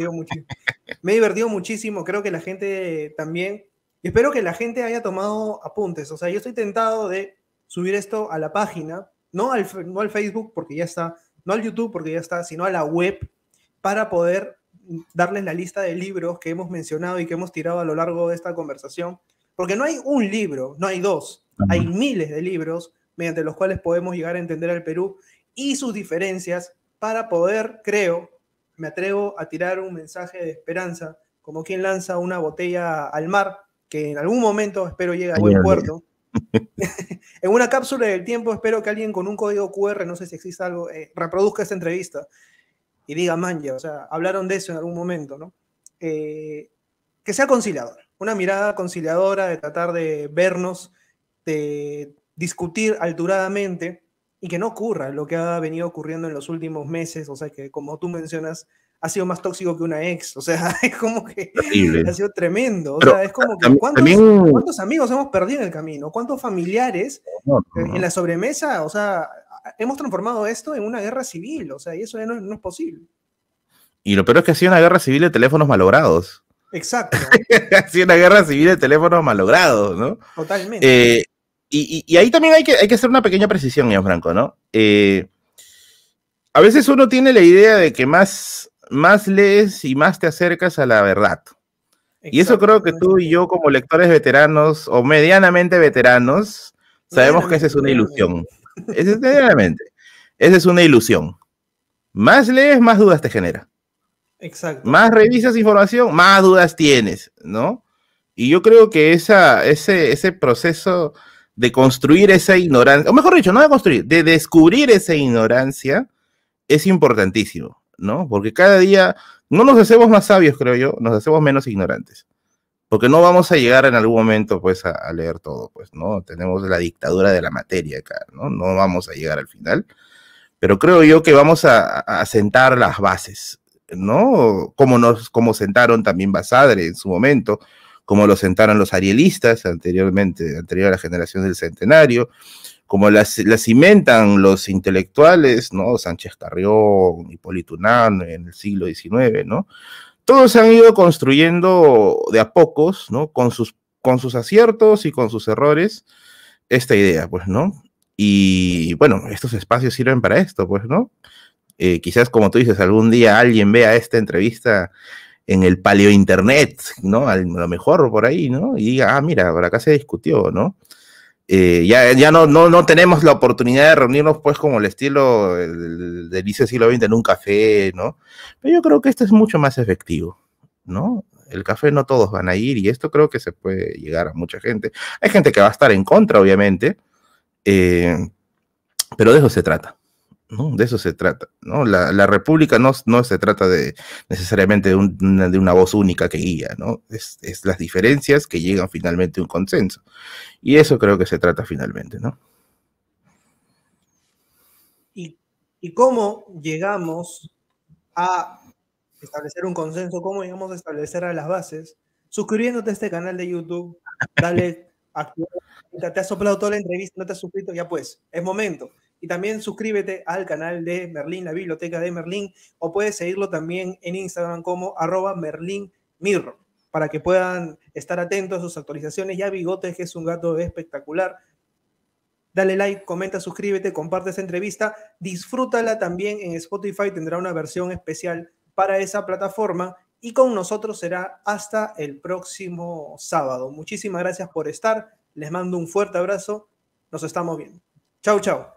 me he divertido muchísimo. creo que la gente también. Y espero que la gente haya tomado apuntes. O sea, yo estoy tentado de subir esto a la página, no al, no al Facebook porque ya está, no al YouTube porque ya está, sino a la web para poder darles la lista de libros que hemos mencionado y que hemos tirado a lo largo de esta conversación, porque no hay un libro, no hay dos, hay miles de libros mediante los cuales podemos llegar a entender al Perú y sus diferencias para poder, creo, me atrevo a tirar un mensaje de esperanza, como quien lanza una botella al mar, que en algún momento espero llegue a buen puerto. (laughs) (laughs) en una cápsula del tiempo espero que alguien con un código QR, no sé si existe algo, eh, reproduzca esta entrevista y diga manja, o sea, hablaron de eso en algún momento, ¿no? Eh, que sea conciliadora, una mirada conciliadora de tratar de vernos, de discutir alturadamente y que no ocurra lo que ha venido ocurriendo en los últimos meses, o sea, que como tú mencionas, ha sido más tóxico que una ex, o sea, (laughs) es como que ha sido tremendo, o sea, es como que ¿cuántos, amigos hemos perdido en el camino? ¿Cuántos familiares en la sobremesa, o sea, hemos transformado esto en una guerra civil, o sea, y eso ya no, es posible. Y lo peor es que ha sido una guerra civil de teléfonos malogrados. Exacto. (laughs) ha sido una guerra civil de teléfonos malogrados, ¿no? Totalmente. Eh, y, ahí también hay que, hacer una pequeña precisión, Ian Franco, ¿no? Eh, a veces uno tiene la idea de que más, lees y más te acercas a la verdad. Y eso creo que tú y yo como lectores veteranos o medianamente veteranos sabemos que esa es una ilusión. Es, Esa es una ilusión. Más lees, más dudas te genera. Exacto. Más revisas información, más dudas tienes, ¿no? Y yo creo que ese, ese proceso de construir esa ignorancia, o mejor dicho, no de construir, de descubrir esa ignorancia, es importantísimo, ¿no? Porque cada día no nos hacemos más sabios, creo yo, nos hacemos menos ignorantes porque no vamos a llegar en algún momento pues a, leer todo, pues, ¿no? Tenemos la dictadura de la materia acá, ¿no? No vamos a llegar al final, pero creo yo que vamos a, sentar las bases, ¿no? Como, nos, como sentaron también Basadre en su momento, como lo sentaron los arielistas anteriormente, anterior a la generación del centenario, como las, las cimentan los intelectuales, ¿no? Sánchez Carrión, Hipólito Unán en el siglo XIX, ¿no? todos se han ido construyendo de a pocos, ¿no? Con sus, con sus aciertos y con sus errores, esta idea, pues, ¿no? Y bueno, estos espacios sirven para esto, pues, ¿no? Eh, quizás, como tú dices, algún día alguien vea esta entrevista en el paleo internet, ¿no? A lo mejor por ahí, ¿no? Y diga, ah, mira, por acá se discutió, ¿no? Eh, ya no, no, tenemos la oportunidad de reunirnos, pues, como el estilo eh, del, siglo XX en un café, ¿no? Pero yo creo que esto es mucho más efectivo, ¿no? El café no todos van a ir y esto creo que se puede llegar a mucha gente. Hay gente que va a estar en contra, obviamente, eh, pero de eso se trata. De eso se trata, ¿no? La, la república no, no, se trata de necesariamente de, de, una voz única que guía, ¿no? Es, es, las diferencias que llegan finalmente a un consenso. Y eso creo que se trata finalmente, ¿no? ¿Y, y cómo llegamos a establecer un consenso? ¿Cómo llegamos a establecer a las bases? Suscribiéndote a este canal de YouTube, dale, (laughs) activa, te ha soplado toda la entrevista, no te has suscrito, ya pues, es momento. Y también suscríbete al canal de Merlín, la biblioteca de Merlín, o puedes seguirlo también en Instagram como arroba Merlín Mirro, para que puedan estar atentos a sus actualizaciones. Ya Bigotes, que es un gato espectacular. Dale like, comenta, suscríbete, comparte esta entrevista, disfrútala también en Spotify, tendrá una versión especial para esa plataforma y con nosotros será hasta el próximo sábado. Muchísimas gracias por estar. Les mando un fuerte abrazo. Nos estamos viendo. Chau, chau.